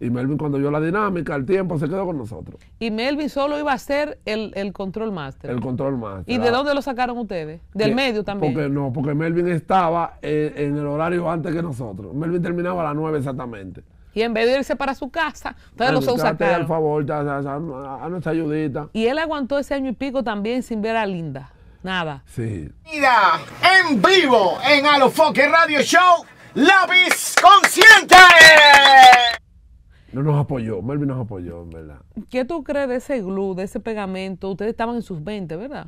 [SPEAKER 1] y Melvin cuando vio la dinámica, el tiempo, se quedó con nosotros.
[SPEAKER 2] Y Melvin solo iba a ser el, control master.
[SPEAKER 1] El control master. ¿Y de ah. dónde
[SPEAKER 2] lo sacaron ustedes? ¿Del medio también?
[SPEAKER 1] Porque no, porque Melvin estaba en, en el horario antes que nosotros. Melvin terminaba a las 9 exactamente.
[SPEAKER 2] Y en vez de irse para su casa, ustedes los se Por
[SPEAKER 1] favor, a nuestra ayudita.
[SPEAKER 2] Y él aguantó ese año y pico también sin ver a Linda. Nada. Sí. En vivo en Alofoque Radio Show, Lavis Consciente.
[SPEAKER 1] No nos apoyó, Melvin nos apoyó, en verdad.
[SPEAKER 2] ¿Qué tú crees de ese glue, de ese pegamento? Ustedes estaban en sus 20, ¿verdad?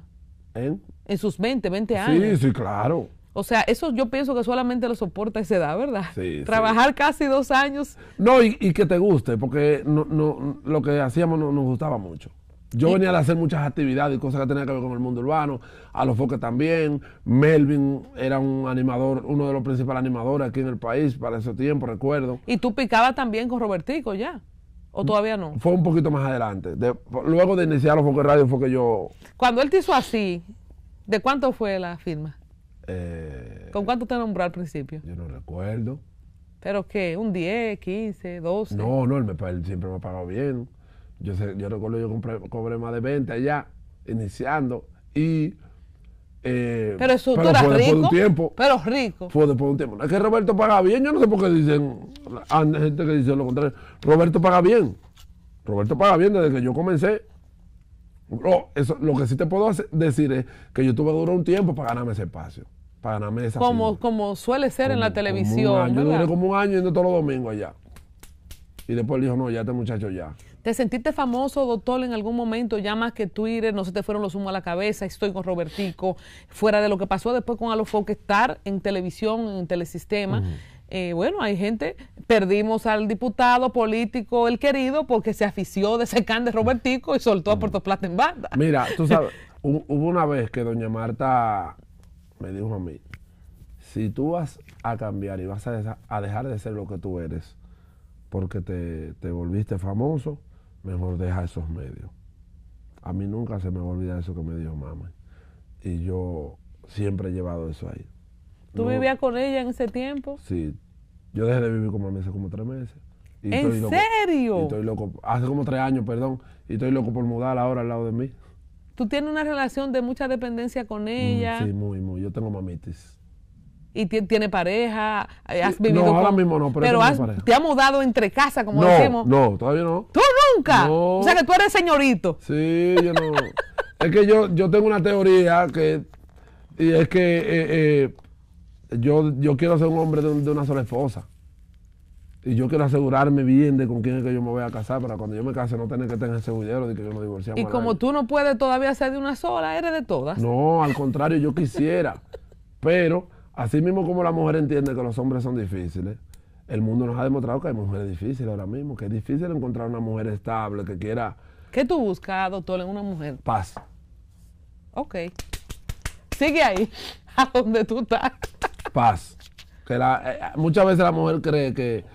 [SPEAKER 2] ¿En? En sus 20, 20 años. Sí, sí, claro. O sea, eso yo pienso que solamente lo soporta esa edad, ¿verdad? Sí, Trabajar casi dos años.
[SPEAKER 1] No, y, que te guste, porque no, lo que hacíamos no, nos gustaba mucho. Yo venía a hacer muchas actividades y cosas que tenían que ver con el mundo urbano, a los foques también. Melvin era un animador, uno de los principales animadores aquí en el país para ese tiempo, recuerdo.
[SPEAKER 2] Y tú picabas también con Robertico ya.
[SPEAKER 1] ¿O mm, todavía no? Fue un poquito más adelante. luego de iniciar los Foques Radio fue que yo...
[SPEAKER 2] Cuando él te hizo así, ¿de cuánto fue la firma? Eh, ¿Con cuánto te nombró al principio? Yo no recuerdo. ¿Pero qué? ¿Un 10, 15, 12?
[SPEAKER 1] No, no, él, siempre me ha pagado bien. Yo, yo recuerdo yo compré, cobré más de 20 allá, iniciando. Y eh, pero eso tú rico,
[SPEAKER 2] Pero rico.
[SPEAKER 1] Fue después de un tiempo. Es que Roberto paga bien. Yo no sé por qué dicen. Hay gente que dice lo contrario. Roberto paga bien. Roberto paga bien desde que yo comencé. Lo, lo que sí te puedo decir es que YouTube tuve un tiempo para ganarme ese espacio. Para ganarme esa como,
[SPEAKER 2] como suele ser en la televisión. yo duré
[SPEAKER 1] como un año yendo todos los domingos allá. Y después le dijo, no, ya este muchacho ya.
[SPEAKER 2] ¿Te sentiste famoso, doctor, en algún momento? Ya más que Twitter, no se te fueron los humos a la cabeza, estoy con Robertico, fuera de lo que pasó después con Alofoque, estar en televisión, en telesistema. Eh, bueno, hay gente, perdimos al diputado político, el querido, porque se afició de ese de Robertico y soltó a Puerto Plata en banda.
[SPEAKER 1] Mira, tú sabes, hubo una vez que doña Marta me dijo a mí, si tú vas a cambiar y vas a, dejar de ser lo que tú eres, porque te, te, volviste famoso, mejor deja esos medios. A mí nunca se me va a olvidar eso que me dijo mamá. Y yo siempre he llevado eso ahí.
[SPEAKER 2] ¿Tú vivías con ella en ese tiempo?
[SPEAKER 1] Sí. Yo dejé de vivir con mami hace como tres meses. ¿En serio? estoy loco. Hace como tres años, perdón. Y estoy loco por mudar ahora al lado de mí.
[SPEAKER 2] ¿Tú tienes una relación de mucha dependencia con mm, ella?
[SPEAKER 1] sí, muy, muy. Yo tengo mamitis.
[SPEAKER 2] ¿Y tiene pareja? ¿Has vivido No, ahora
[SPEAKER 1] mismo no, pero, pero has,
[SPEAKER 2] te ha mudado entre casa, como decimos.
[SPEAKER 1] No, todavía no.
[SPEAKER 2] ¿Tú nunca? No. O sea que
[SPEAKER 1] tú eres señorito. Sí, yo no. es que yo, yo tengo una teoría que... Y es que... Eh, eh, yo, quiero ser un hombre de, una sola esposa. Y yo quiero asegurarme bien de con quién es que yo me voy a casar para cuando yo me case no tener que tener ese bullero de que yo no divorciamos. Y como
[SPEAKER 2] tú no puedes todavía ser de una sola, eres de todas.
[SPEAKER 1] No, al contrario, yo quisiera. Pero, así mismo como la mujer entiende que los hombres son difíciles, el mundo nos ha demostrado que hay mujeres difíciles ahora mismo, que es difícil encontrar una mujer estable que quiera. ¿Qué tú buscas, doctor, en una mujer? Paz.
[SPEAKER 2] Ok. Sigue ahí, a donde tú estás
[SPEAKER 1] paz. Que la, eh, eh, muchas veces la mujer cree que,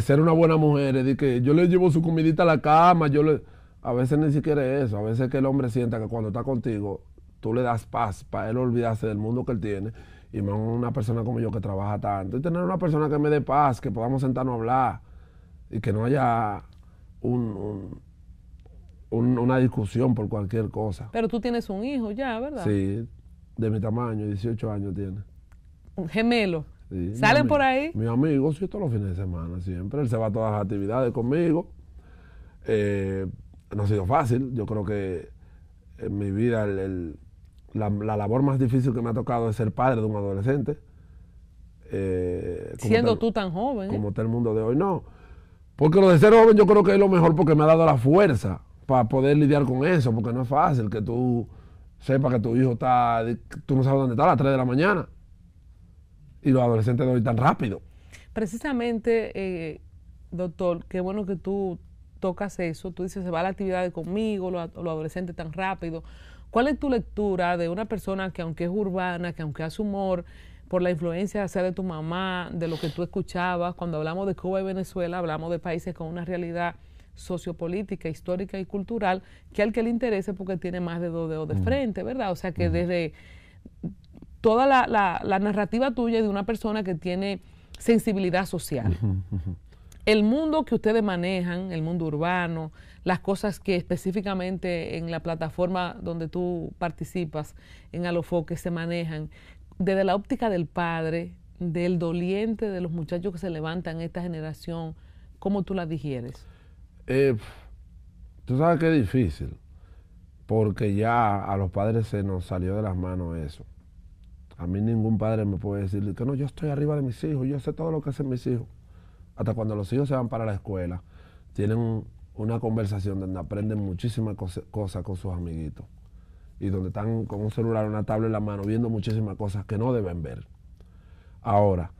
[SPEAKER 1] ser una buena mujer es decir, que yo le llevo su comidita a la cama, yo le... A veces ni siquiera eso, a veces que el hombre sienta que cuando está contigo, tú le das paz para él olvidarse del mundo que él tiene, y más una persona como yo que trabaja tanto, y tener una persona que me dé paz, que podamos sentarnos a hablar, y que no haya un, una discusión por cualquier cosa.
[SPEAKER 2] Pero tú tienes un hijo ya, ¿verdad?
[SPEAKER 1] Sí, de mi tamaño, 18 años tiene
[SPEAKER 2] un gemelo
[SPEAKER 1] ¿Salen por ahí? Mi amigo, sí, todos los fines de semana, siempre. Él se va a todas las actividades conmigo. Eh, no ha sido fácil. Yo creo que en mi vida la, labor más difícil que me ha tocado es ser padre de un adolescente. Eh, Siendo
[SPEAKER 2] tú tan joven. ¿eh? Como
[SPEAKER 1] está el mundo de hoy. No. Porque lo de ser joven yo creo que es lo mejor porque me ha dado la fuerza para poder lidiar con eso, porque no es fácil que tú sepas que tu hijo está, tú no sabes dónde está a las 3 de la mañana y los adolescentes de hoy tan rápido.
[SPEAKER 2] Precisamente, eh, doctor, qué bueno que tú tocas eso, tú dices, se va a la actividad de conmigo, los lo adolescentes tan rápido. ¿Cuál es tu lectura de una persona que aunque es urbana, que aunque hace humor, por la influencia sea de tu mamá, de lo que tú escuchabas, cuando hablamos de Cuba y Venezuela, hablamos de países con una realidad sociopolítica, histórica y cultural, que al que le interese porque tiene más de dos dedos de frente, ¿verdad? O sea que desde toda la, narrativa tuya de una persona que tiene sensibilidad social. El mundo que ustedes manejan, el mundo urbano, las cosas que específicamente en la plataforma donde tú participas, en Alofoque, se manejan, desde la óptica del padre, del doliente, de los muchachos que se levantan, esta generación, ¿cómo tú la digieres?
[SPEAKER 1] Eh, tú sabes que es difícil, porque ya a los padres se nos salió de las manos eso. A mí ningún padre me puede decir que no, yo estoy arriba de mis hijos, yo sé todo lo que hacen mis hijos. Hasta cuando los hijos se van para la escuela, tienen una conversación donde aprenden muchísimas cosas con sus amiguitos y donde están con un celular, una tablet en la mano, viendo muchísimas cosas que no deben ver. Ahora,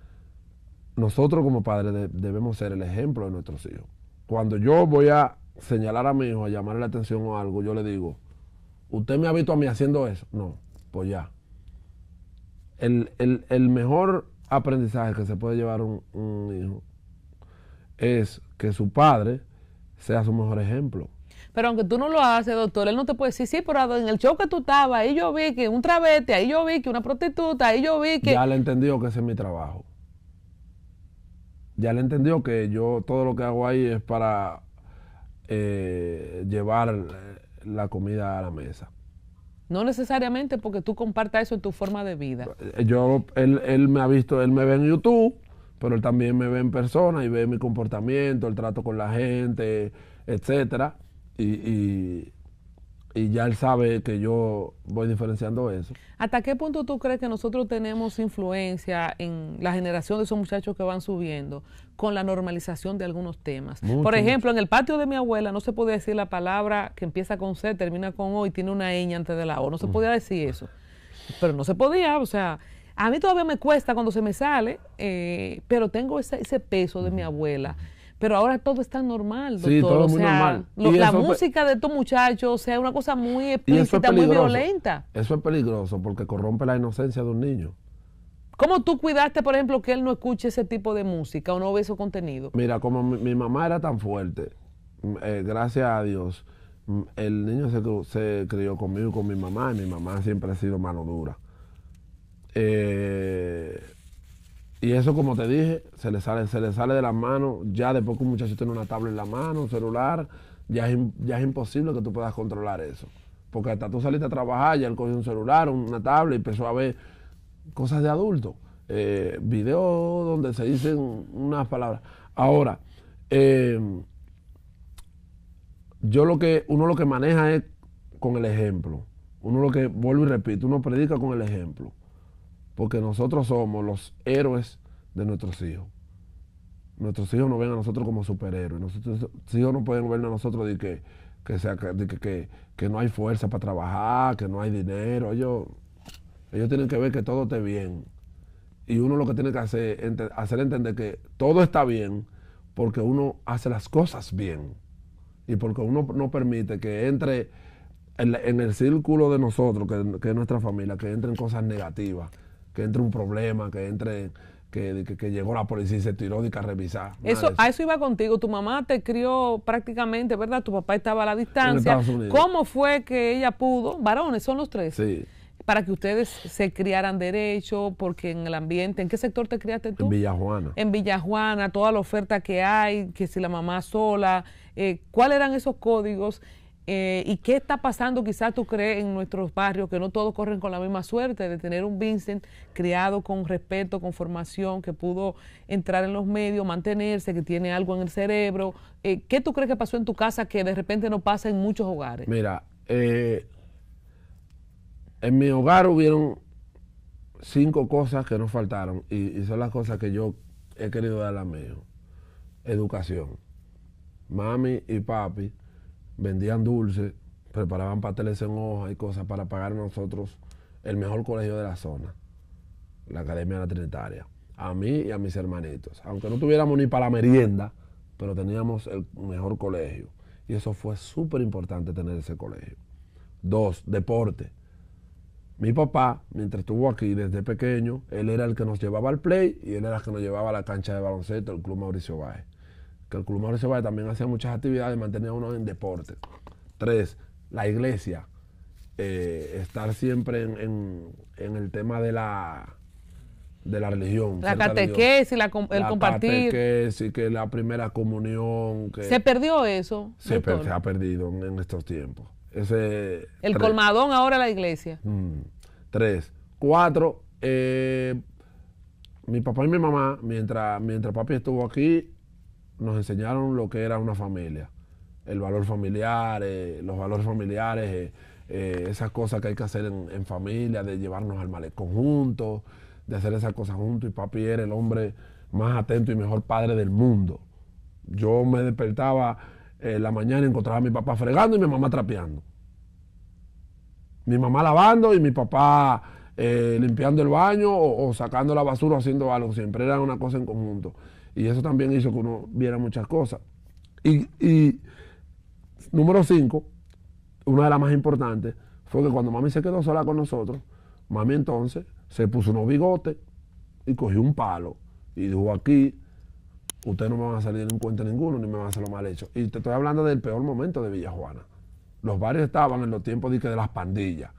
[SPEAKER 1] nosotros como padres debemos ser el ejemplo de nuestros hijos. Cuando yo voy a señalar a mi hijo, a llamarle la atención o algo, yo le digo, ¿usted me ha visto a mí haciendo eso? No, pues ya, el, mejor aprendizaje que se puede llevar un, un, hijo es que su padre sea su mejor ejemplo.
[SPEAKER 2] Pero aunque tú no lo haces, doctor, él no te puede decir, sí, pero en el show que tú estabas, ahí yo vi que un travete, ahí yo vi que una prostituta, ahí yo vi que... Ya
[SPEAKER 1] le entendió que ese es mi trabajo. Ya le entendió que yo todo lo que hago ahí es para eh, llevar la comida a la mesa.
[SPEAKER 2] No necesariamente porque tú compartas eso en tu forma de vida.
[SPEAKER 1] Yo, él, él me ha visto, él me ve en YouTube, pero él también me ve en persona y ve mi comportamiento, el trato con la gente, etcétera. Y, y, y ya él sabe que yo voy diferenciando eso.
[SPEAKER 2] ¿Hasta qué punto tú crees que nosotros tenemos influencia en la generación de esos muchachos que van subiendo con la normalización de algunos temas? Por ejemplo, en el patio de mi abuela no se podía decir la palabra que empieza con C, termina con O y tiene una ñ antes de la O. No se podía decir eso. Pero no se podía, o sea, a mí todavía me cuesta cuando se me sale, eh, pero tengo ese peso de mi abuela. Pero ahora todo está normal, doctor. Sí, todo muy normal. la música de estos muchachos, o sea, una cosa muy explícita, muy violenta.
[SPEAKER 1] Eso es peligroso porque corrompe la inocencia de un niño.
[SPEAKER 2] ¿Cómo tú cuidaste, por ejemplo, que él no escuche ese tipo de música o no ve ese contenido?
[SPEAKER 1] Mira, como mi, mamá era tan fuerte, eh, gracias a Dios, el niño se, se crió conmigo y con mi mamá, y mi mamá siempre ha sido mano dura. Eh, eso, como te dije, se le sale, se le sale de las manos. Ya de poco un muchacho tiene una tabla en la mano, un celular, ya es, ya es imposible que tú puedas controlar eso. Porque hasta tú saliste a trabajar, ya él cogió un celular, una tabla y empezó a ver cosas de adulto. Eh, videos donde se dicen unas palabras. Ahora, eh, yo lo que, uno lo que maneja es con el ejemplo. Uno lo que, vuelvo y repito, uno predica con el ejemplo. Porque nosotros somos los héroes de nuestros hijos. Nuestros hijos no ven a nosotros como superhéroes. Nuestros hijos no pueden ver a nosotros de que, que, sea, que, no hay fuerza para trabajar, que no hay dinero. Ellos, ellos tienen que ver que todo esté bien. Y uno lo que tiene que hacer es hacer entender que todo está bien porque uno hace las cosas bien. Y porque uno no permite que entre en, el círculo de nosotros, que, que es nuestra familia, que entren cosas negativas, que entre un problema, que entre que, llegó la policía y se tiró de que a revisar. Eso, A
[SPEAKER 2] eso iba contigo. Tu mamá te crió prácticamente, ¿verdad? Tu papá estaba a la distancia. ¿Cómo fue que ella pudo? Varones, son los tres. Sí. Para que ustedes se criaran derecho, porque en el ambiente, ¿en qué sector te criaste tú? En Villajuana. En Villajuana, toda la oferta que hay, que si la mamá sola, eh, ¿cuáles eran esos códigos? Eh, ¿Y qué está pasando, quizás tú crees, en nuestros barrios, que no todos corren con la misma suerte de tener un Vincent criado con respeto, con formación, que pudo entrar en los medios, mantenerse, que tiene algo en el cerebro? Eh, ¿Qué tú crees que pasó en tu casa que de repente no pasa en muchos hogares?
[SPEAKER 1] Mira, eh, en mi hogar hubieron cinco cosas que nos faltaron y, son las cosas que yo he querido dar a mí Educación. Mami y papi vendían dulces, preparaban pasteles en hoja y cosas para pagar nosotros el mejor colegio de la zona, la Academia de la Trinitaria, a mí y a mis hermanitos. Aunque no tuviéramos ni para la merienda, pero teníamos el mejor colegio. Y eso fue súper importante tener ese colegio. Dos, deporte. Mi papá, mientras estuvo aquí desde pequeño, él era el que nos llevaba al play y él era el que nos llevaba a la cancha de baloncesto el Club Mauricio Báez el Club Mauricio Valle también hacía muchas actividades, mantenía uno en deporte. Tres, la iglesia. Eh, estar siempre en, el tema de la de la religión. La catequesis, La, el la compartir. Catequesis, que la primera comunión. ¿Se
[SPEAKER 2] perdió eso? Se, ha
[SPEAKER 1] perdido en, estos tiempos. Ese, el colmadón ahora la iglesia. Mm. tres. Cuatro, eh, mi papá y mi mamá, mientras, mientras papi estuvo aquí, nos enseñaron lo que era una familia, el valor familiar, eh, los valores familiares, eh, eh, esas cosas que hay que hacer en, familia, de llevarnos al malecón juntos, de hacer esas cosas juntos. Y papi era el hombre más atento y mejor padre del mundo. Yo me despertaba en la mañana y encontraba a mi papá fregando y mi mamá trapeando. Mi mamá lavando y mi papá limpiando el baño o, o sacando la basura o haciendo algo. Siempre era una cosa en conjunto. Y eso también hizo que uno viera muchas cosas. Y, número cinco, una de las más importantes, fue que cuando mami se quedó sola con nosotros, mami entonces se puso unos bigotes y cogió un palo y dijo aquí, usted no me van a salir en cuenta ninguno, ni me van a hacer lo mal hecho. Y te estoy hablando del peor momento de Villajuana. Los bares estaban en los tiempos de, de las pandillas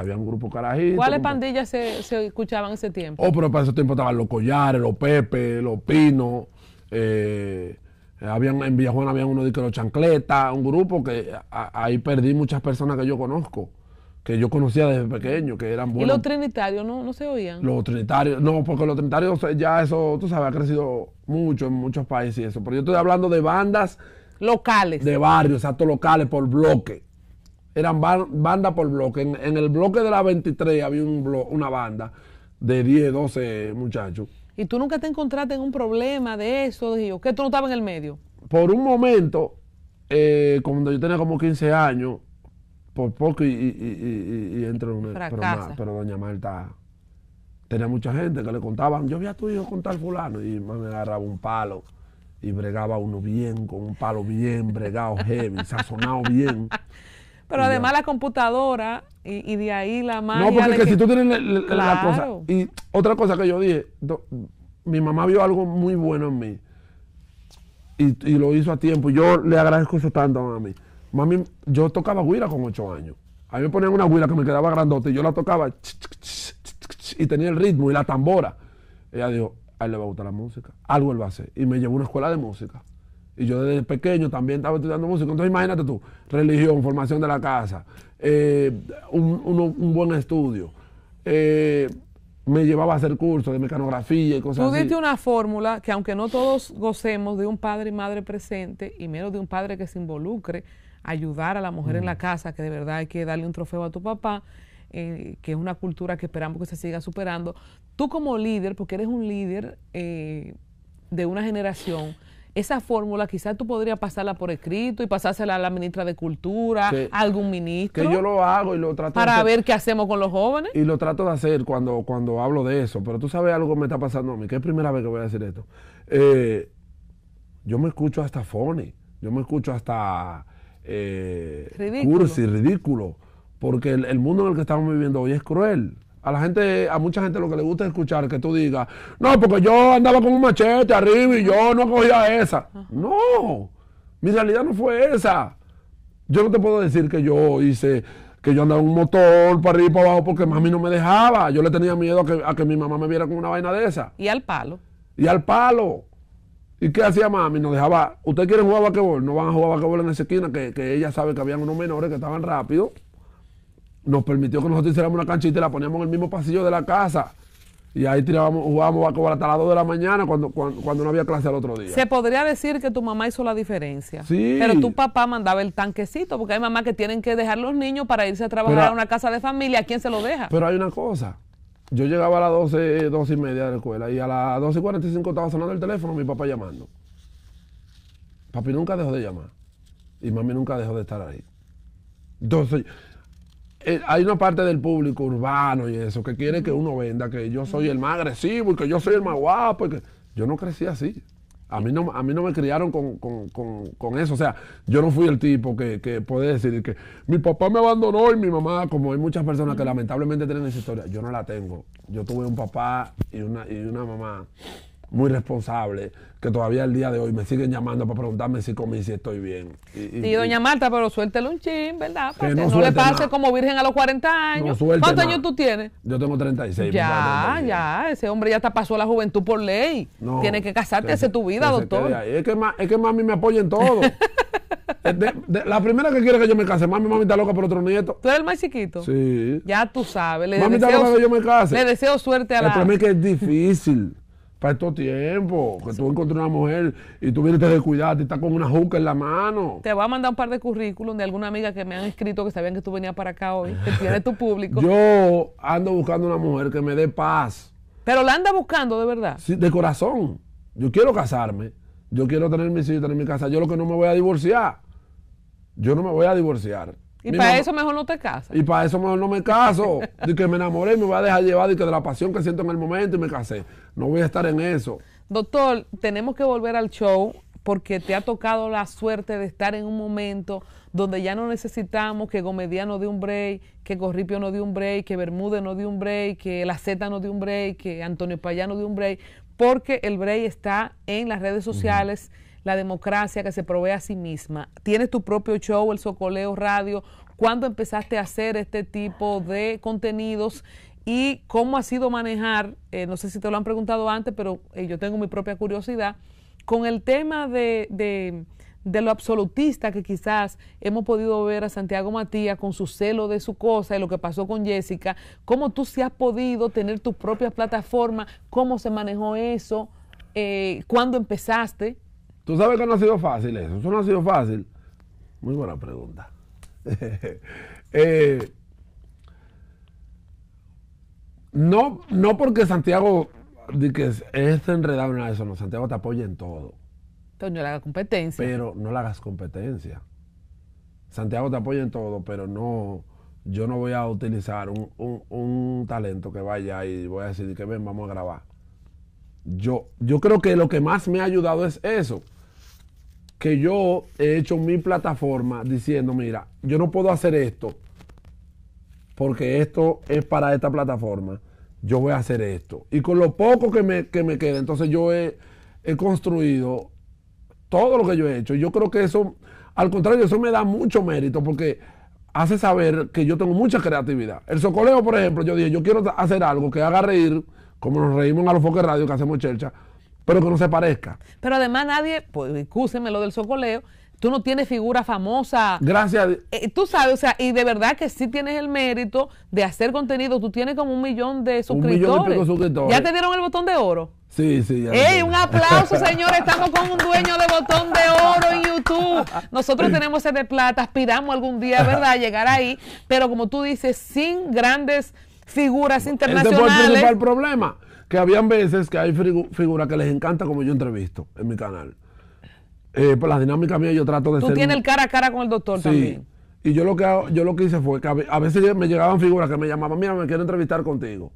[SPEAKER 1] había un grupo carajito. ¿Cuáles
[SPEAKER 2] pandillas se, escuchaban escuchaban ese tiempo? Oh,
[SPEAKER 1] pero para ese tiempo estaban los collares, los pepe, los pinos. Eh, habían, en Villajuana había uno de los chancletas, un grupo que ahí perdí muchas personas que yo conozco, que yo conocía desde pequeño, que eran buenos. ¿Y los
[SPEAKER 2] trinitarios no, no se oían?
[SPEAKER 1] Los trinitarios, no, porque los trinitarios ya eso, tú sabes, ha crecido mucho en muchos países y eso. Pero yo estoy hablando de bandas. Locales. De barrios, exacto, locales, por bloque eran banda por bloque. En, el bloque de la 23 había una banda de 10, 12 muchachos.
[SPEAKER 2] ¿Y tú nunca te encontraste en un problema de eso, Dios? ¿Que tú no estabas en el medio?
[SPEAKER 1] Por un momento, eh, cuando yo tenía como 15 años, por poco y, y, entro en una... Pero, pero doña Marta tenía mucha gente que le contaban, yo vi a tu hijo con tal fulano, y me agarraba un palo y bregaba uno bien, con un palo bien bregado, heavy, sazonado bien. Pero además
[SPEAKER 2] la computadora y, de ahí la mano. No, porque si tú tienes
[SPEAKER 1] la, cosa. Y otra cosa que yo dije, mi mamá vio algo muy bueno en mí. Y, lo hizo a tiempo. Yo le agradezco eso tanto a mí. Mami, yo tocaba guira con ocho años. A mí me ponían una guira que me quedaba grandote y yo la tocaba y tenía el ritmo y la tambora. Ella dijo, a él le va a gustar la música, algo él va a hacer. Y me llevó a una escuela de música. Y yo desde pequeño también estaba estudiando música. Entonces imagínate tú, religión, formación de la casa, eh, un, buen estudio. Eh, me llevaba a hacer cursos de mecanografía y cosas así. Tú diste
[SPEAKER 2] una fórmula que aunque no todos gocemos de un padre y madre presente, y menos de un padre que se involucre, ayudar a la mujer en la mm. casa, que de verdad hay que darle un trofeo a tu papá, eh, que es una cultura que esperamos que se siga superando. Tú como líder, porque eres un líder de una generación esa fórmula quizás tú podrías pasarla por escrito y pasársela a la ministra de Cultura, a algún ministro. Que yo
[SPEAKER 1] lo hago y lo trato Para de ver
[SPEAKER 2] qué hacemos con los jóvenes. Y
[SPEAKER 1] lo trato de hacer cuando, cuando hablo de eso. Pero tú sabes algo que me está pasando a mí, que es primera vez que voy a decir esto. Eh, yo me escucho hasta funny, yo me escucho hasta eh,
[SPEAKER 2] ridículo. cursi,
[SPEAKER 1] ridículo. Porque el mundo en el que estamos viviendo hoy es cruel. A la gente, a mucha gente lo que le gusta es escuchar que tú digas, no, porque yo andaba con un machete arriba y yo no cogía esa. No, mi realidad no fue esa. Yo no te puedo decir que yo hice, que yo andaba en un motor para arriba y para abajo porque mami no me dejaba. Yo le tenía miedo a que, mi mamá me viera con una vaina de esa. Y al palo. Y al palo. ¿Y qué hacía mami? no dejaba, ¿ustedes quieren jugar a vaquebol? No van a jugar a en esa esquina, que, ella sabe que habían unos menores que estaban rápidos nos permitió que nosotros hiciéramos una canchita y la poníamos en el mismo pasillo de la casa. Y ahí tirábamos, jugábamos a cobrar hasta las 2 de la mañana cuando, cuando, no había clase al otro día. Se
[SPEAKER 2] podría decir que tu mamá hizo la diferencia. Sí. Pero tu papá mandaba el tanquecito, porque hay mamás que tienen que dejar los niños para irse a trabajar a una casa de familia. ¿A quién se lo deja? Pero
[SPEAKER 1] hay una cosa. Yo llegaba a las 12, 12 y media de la escuela y a las 12 y 45 estaba sonando el teléfono, mi papá llamando. Papi nunca dejó de llamar y mami nunca dejó de estar ahí. Entonces, eh, hay una parte del público urbano y eso que quiere que uno venda que yo soy el más agresivo y que yo soy el más guapo. Yo no crecí así. A mí no, a mí no me criaron con, eso. O sea, yo no fui el tipo que, que puede decir que mi papá me abandonó y mi mamá, como hay muchas personas que lamentablemente tienen esa historia, yo no la tengo. Yo tuve un papá y una, y una mamá muy responsable, que todavía el día de hoy me siguen llamando para preguntarme si comí, si estoy bien. Y, doña
[SPEAKER 2] Marta, pero suéltelo un chin, ¿verdad? que, no, le pase como virgen a los 40 años. ¿Cuántos años tú tienes?
[SPEAKER 1] Yo tengo 36. Ya,
[SPEAKER 2] ya, ese hombre ya te pasó la juventud por ley. No, Tienes que casarte, hace tu vida, doctor. Es que, es que mami me apoya en todo.
[SPEAKER 1] Eh, la primera que quiere que yo me case, mami, mami está loca por otro nieto.
[SPEAKER 2] ¿Tú eres el más chiquito? Sí. Ya tú sabes. Le mami deseo, está loca que yo me case. Le deseo suerte a la... El problema
[SPEAKER 1] que es difícil para estos tiempos, que tú encuentras una mujer y tú vienes te descuidarte y estás con una juca en la
[SPEAKER 2] mano. Te voy a mandar un par de currículum de alguna amiga que me han escrito que sabían que tú venías para acá hoy, que tienes tu público.
[SPEAKER 1] Yo ando buscando una mujer que me dé paz.
[SPEAKER 2] Pero la anda buscando de verdad. Sí, de
[SPEAKER 1] corazón. Yo quiero casarme. Yo quiero tener mi hijos, tener mi casa. Yo lo que no me voy a divorciar. Yo no me voy a divorciar. Y para
[SPEAKER 2] eso mejor no te casas.
[SPEAKER 1] Y para eso mejor no me caso. de que me enamoré y me voy a dejar llevar y que de la pasión que siento en el momento y me casé. No voy a estar en eso.
[SPEAKER 2] Doctor, tenemos que volver al show porque te ha tocado la suerte de estar en un momento donde ya no necesitamos que Gomedía no dé un break, que Gorripio no dé un break, que Bermúdez no dé un break, que La Z no dé un break, que Antonio Payá no dé un break, porque el break está en las redes sociales la democracia que se provee a sí misma. Tienes tu propio show, el Socoleo Radio. ¿Cuándo empezaste a hacer este tipo de contenidos? ¿Y cómo ha sido manejar, eh, no sé si te lo han preguntado antes, pero eh, yo tengo mi propia curiosidad, con el tema de, de de lo absolutista que quizás hemos podido ver a Santiago Matías con su celo de su cosa y lo que pasó con Jessica, cómo tú se has podido tener tu propia plataforma, cómo se manejó eso, eh, cuándo empezaste.
[SPEAKER 1] ¿Tú sabes que no ha sido fácil eso? Eso no ha sido fácil. Muy buena pregunta. Eh, no, no porque Santiago de que es, enredado en eso, no. Santiago te apoya en todo.
[SPEAKER 2] Entonces no le hagas competencia. Pero
[SPEAKER 1] no le hagas competencia. Santiago te apoya en todo, pero no, yo no voy a utilizar un, un talento que vaya y voy a decir que ven, vamos a grabar. Yo, yo creo que lo que más me ha ayudado es eso que yo he hecho mi plataforma diciendo, mira, yo no puedo hacer esto porque esto es para esta plataforma. Yo voy a hacer esto. Y con lo poco que me, que me queda, entonces yo he, construido todo lo que yo he hecho. Yo creo que eso, al contrario, eso me da mucho mérito porque hace saber que yo tengo mucha creatividad. El socoleo, por ejemplo, yo dije, yo quiero hacer algo que haga reír, como nos reímos en Alofoque Radio, que hacemos chercha, pero que no se parezca.
[SPEAKER 2] Pero además nadie, pues excusenme lo del socoleo, tú no tienes figura famosa. Gracias. Eh, tú sabes, o sea, y de verdad que sí tienes el mérito de hacer contenido. Tú tienes como un millón de suscriptores. Un millón de suscriptores. ¿Ya te dieron el botón de oro?
[SPEAKER 1] Sí, sí. Ya ¡Ey, un aplauso,
[SPEAKER 2] señores! Estamos con un dueño de botón de oro en YouTube. Nosotros tenemos ese de plata, aspiramos algún día, ¿verdad?, a llegar ahí. Pero como tú dices, sin grandes figuras internacionales. Ese el principal
[SPEAKER 1] problema que habían veces que hay figuras que les encanta como yo entrevisto en mi canal. Eh, por pues las dinámicas mías yo trato de ser... Tú tienes el cara
[SPEAKER 2] a cara con el doctor sí. también.
[SPEAKER 1] Y yo lo que yo lo que hice fue que a veces me llegaban figuras que me llamaban, mira, me quiero entrevistar contigo.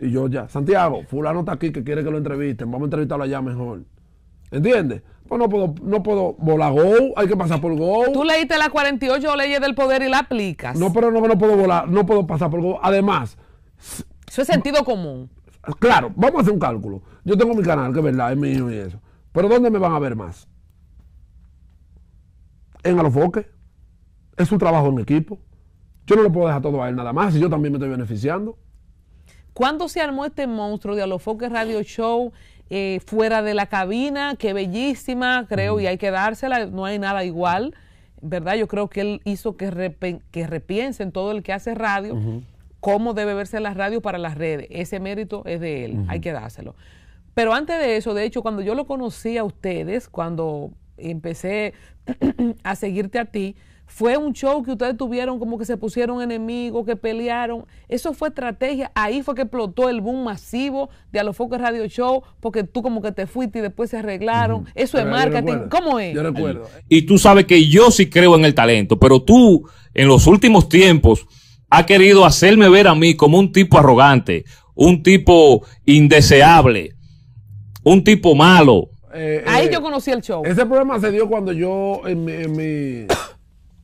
[SPEAKER 1] Y yo ya, Santiago, fulano está aquí que quiere que lo entrevisten, vamos a entrevistarlo allá mejor. ¿Entiendes? Pues no puedo, no puedo volar Go, hay que pasar por Go.
[SPEAKER 2] Tú leíste la 48 leyes del poder y la aplicas. No,
[SPEAKER 1] pero no, no puedo volar, no puedo pasar por Go. Además... Eso es sentido común. Claro, vamos a hacer un cálculo. Yo tengo mi canal, que es verdad, es mío y eso. Pero ¿dónde me van a ver más? En Alofoque. Es un trabajo en equipo. Yo no lo puedo dejar todo a él nada más y yo también me estoy beneficiando.
[SPEAKER 2] ¿Cuándo se armó este monstruo de Alofoque Radio Show eh, fuera de la cabina? Qué bellísima, creo, y hay que dársela, no hay nada igual, ¿verdad? Yo creo que él hizo que, que repiensen todo el que hace radio cómo debe verse la radio para las redes. Ese mérito es de él, hay que dárselo. Pero antes de eso, de hecho, cuando yo lo conocí a ustedes, cuando empecé a seguirte a ti, fue un show que ustedes tuvieron como que se pusieron enemigos, que pelearon. Eso fue estrategia. Ahí fue que explotó el boom masivo de Focos Radio Show, porque tú como que te fuiste y después se arreglaron. Eso es marketing. ¿Cómo es? Yo recuerdo. Y tú sabes que yo sí creo en el talento, pero tú en los últimos tiempos ha querido hacerme ver a mí como un tipo arrogante, un tipo indeseable, un tipo malo.
[SPEAKER 1] Eh, Ahí eh, yo
[SPEAKER 2] conocí el show. Ese
[SPEAKER 1] problema se dio cuando yo, en mi,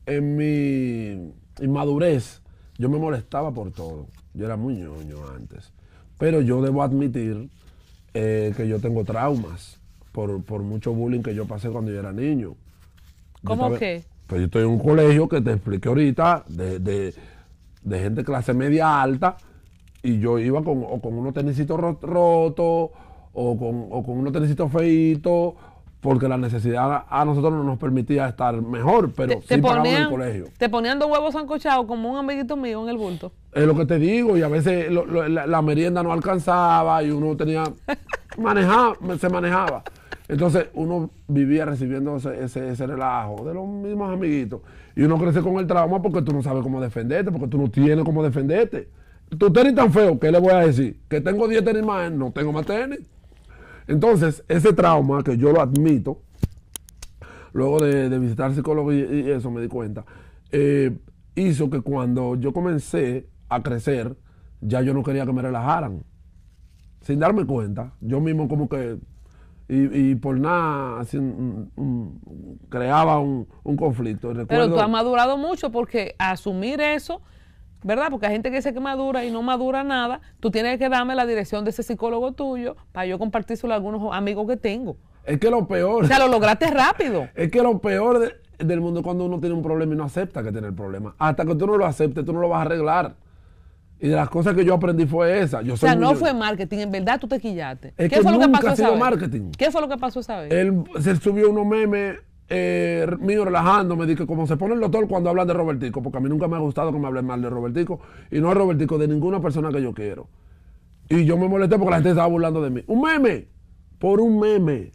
[SPEAKER 1] en mi, inmadurez, yo me molestaba por todo. Yo era muy ñoño antes. Pero yo debo admitir eh, que yo tengo traumas por, por, mucho bullying que yo pasé cuando yo era niño. ¿Cómo que? Pues yo estoy en un colegio que te expliqué ahorita de de gente clase media alta, y yo iba con, con unos tenisitos rotos, o con, o con unos tenisitos feitos, porque la necesidad a nosotros no nos permitía estar mejor, pero sí ponían, en el colegio.
[SPEAKER 2] Te ponían dos huevos ancochados como un amiguito mío en el bulto.
[SPEAKER 1] Es lo que te digo, y a veces la, merienda no alcanzaba y uno tenía, manejaba, se manejaba. Entonces uno vivía recibiendo ese, ese, ese relajo de los mismos amiguitos. Y uno crece con el trauma porque tú no sabes cómo defenderte, porque tú no tienes cómo defenderte. Tu tenis tan feo, ¿qué le voy a decir? Que tengo 10 tenis más, no tengo más tenis. Entonces, ese trauma que yo lo admito, luego de, visitar psicólogo y, eso me di cuenta, eh, hizo que cuando yo comencé a crecer, ya yo no quería que me relajaran. Sin darme cuenta, yo mismo como que y, por nada creaba un, conflicto. Pero tú has
[SPEAKER 2] madurado mucho porque asumir eso, ¿verdad? Porque hay gente que dice que madura y no madura nada. Tú tienes que darme la dirección de ese psicólogo tuyo para yo compartírselo a algunos amigos que tengo.
[SPEAKER 1] Es que lo peor. O sea,
[SPEAKER 2] lo lograste rápido.
[SPEAKER 1] Es que lo peor del mundo es cuando uno tiene un problema y no acepta que tiene el problema. Hasta que tú no lo aceptes, tú no lo vas a arreglar. Y de las cosas que yo aprendí fue esa. Yo o sea, no fue
[SPEAKER 2] marketing, en verdad tú te quillaste. ¿Qué que fue lo que pasó ha esa marketing. ¿Qué fue lo que pasó esa vez?
[SPEAKER 1] Él se subió unos memes míos eh, mío relajándome, dije, como se pone el doctor cuando hablan de Robertico, porque a mí nunca me ha gustado que me hablen mal de Robertico, y no Robertico, de ninguna persona que yo quiero. Y yo me molesté porque la gente estaba burlando de mí. Un meme, por un meme.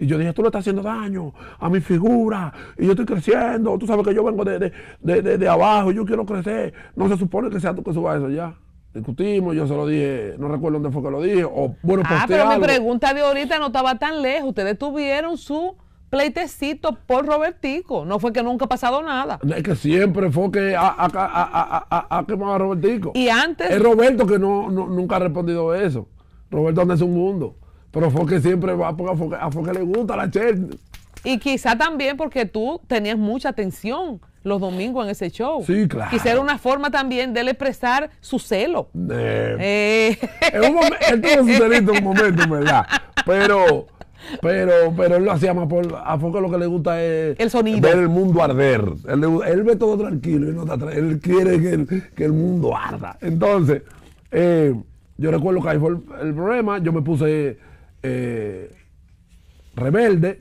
[SPEAKER 1] Y yo dije, tú le estás haciendo daño a mi figura. Y yo estoy creciendo. Tú sabes que yo vengo de, de, de, abajo. Yo quiero crecer. No se supone que sea tú que subas eso ya. Discutimos, yo se lo dije, no recuerdo dónde fue que lo dije. O, bueno, ah, pero mi pregunta
[SPEAKER 2] de ahorita no estaba tan lejos. Ustedes tuvieron su pleitecito por Robertico. No fue que nunca ha pasado nada.
[SPEAKER 1] Es que siempre fue que ha, a, a, a, quemado a Robertico. Y antes. Es Roberto que no, nunca ha respondido eso. Roberto anda es un mundo. Pero Foque siempre va porque a Foque, le gusta la Cher.
[SPEAKER 2] Y quizá también porque tú tenías mucha atención los domingos en ese show. Sí, claro. Quizá era una forma también de él expresar su celo. Eh, eh. En un momento,
[SPEAKER 1] un momento, ¿verdad? Pero, pero, pero él lo hacía más por, a poco lo que le gusta es ver el mundo arder. Él, ve todo tranquilo, y no está, él quiere que el, mundo arda. Entonces, eh, yo recuerdo que ahí fue el problema, yo me puse eh, rebelde.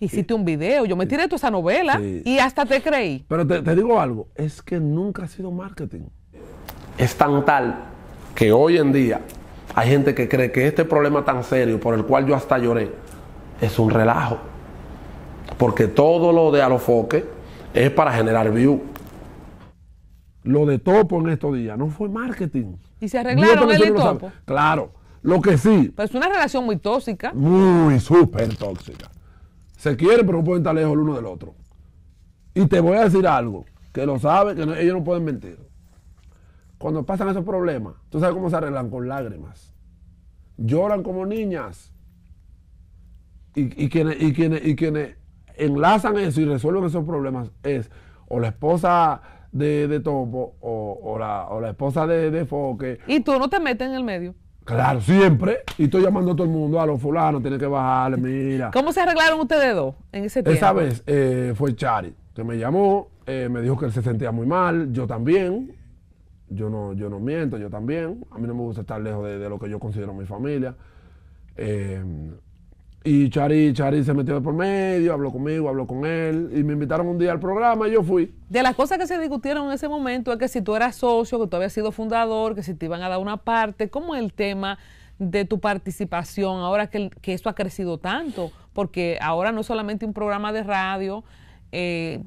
[SPEAKER 2] Hiciste un video, yo me tiré toda esa novela y hasta te creí. Pero
[SPEAKER 1] te, digo algo, es que nunca ha sido marketing. Es tan tal que hoy en día hay gente que cree que este problema tan serio por el cual yo hasta lloré es un relajo. Porque todo lo de Alofoque es para generar view. Lo de Topo en estos días no fue marketing.
[SPEAKER 2] Y se arreglaron el Topo.
[SPEAKER 1] Claro lo que sí.
[SPEAKER 2] Pero es una relación muy tóxica.
[SPEAKER 1] Muy súper tóxica. Se quieren pero no pueden estar lejos el uno del otro. Y te voy a decir algo, que lo saben, que ellos no pueden mentir. Cuando pasan esos problemas, tú sabes cómo se arreglan con lágrimas. Lloran como niñas. Y, quienes, y, y enlazan eso y resuelven esos problemas es o la esposa de, Topo o, la, o la esposa de, de Foque.
[SPEAKER 2] Y tú no te metes en el medio.
[SPEAKER 1] Claro, siempre. Y estoy llamando a todo el mundo, a los fulanos, tiene que bajarle, mira.
[SPEAKER 2] ¿Cómo se arreglaron ustedes dos en ese tiempo? Esa vez
[SPEAKER 1] eh, fue Chari, que me llamó, eh, me dijo que él se sentía muy mal, yo también. Yo no, yo no miento, yo también. A mí no me gusta estar lejos de, de lo que yo considero mi familia. Eh, y Chari, Chari se metió de por medio, habló conmigo, habló con él, y me invitaron un día al programa y yo fui.
[SPEAKER 2] De las cosas que se discutieron en ese momento es que si tú eras socio, que tú habías sido fundador, que si te iban a dar una parte, ¿cómo es el tema de tu participación ahora que, esto eso ha crecido tanto? Porque ahora no es solamente un programa de radio, eh,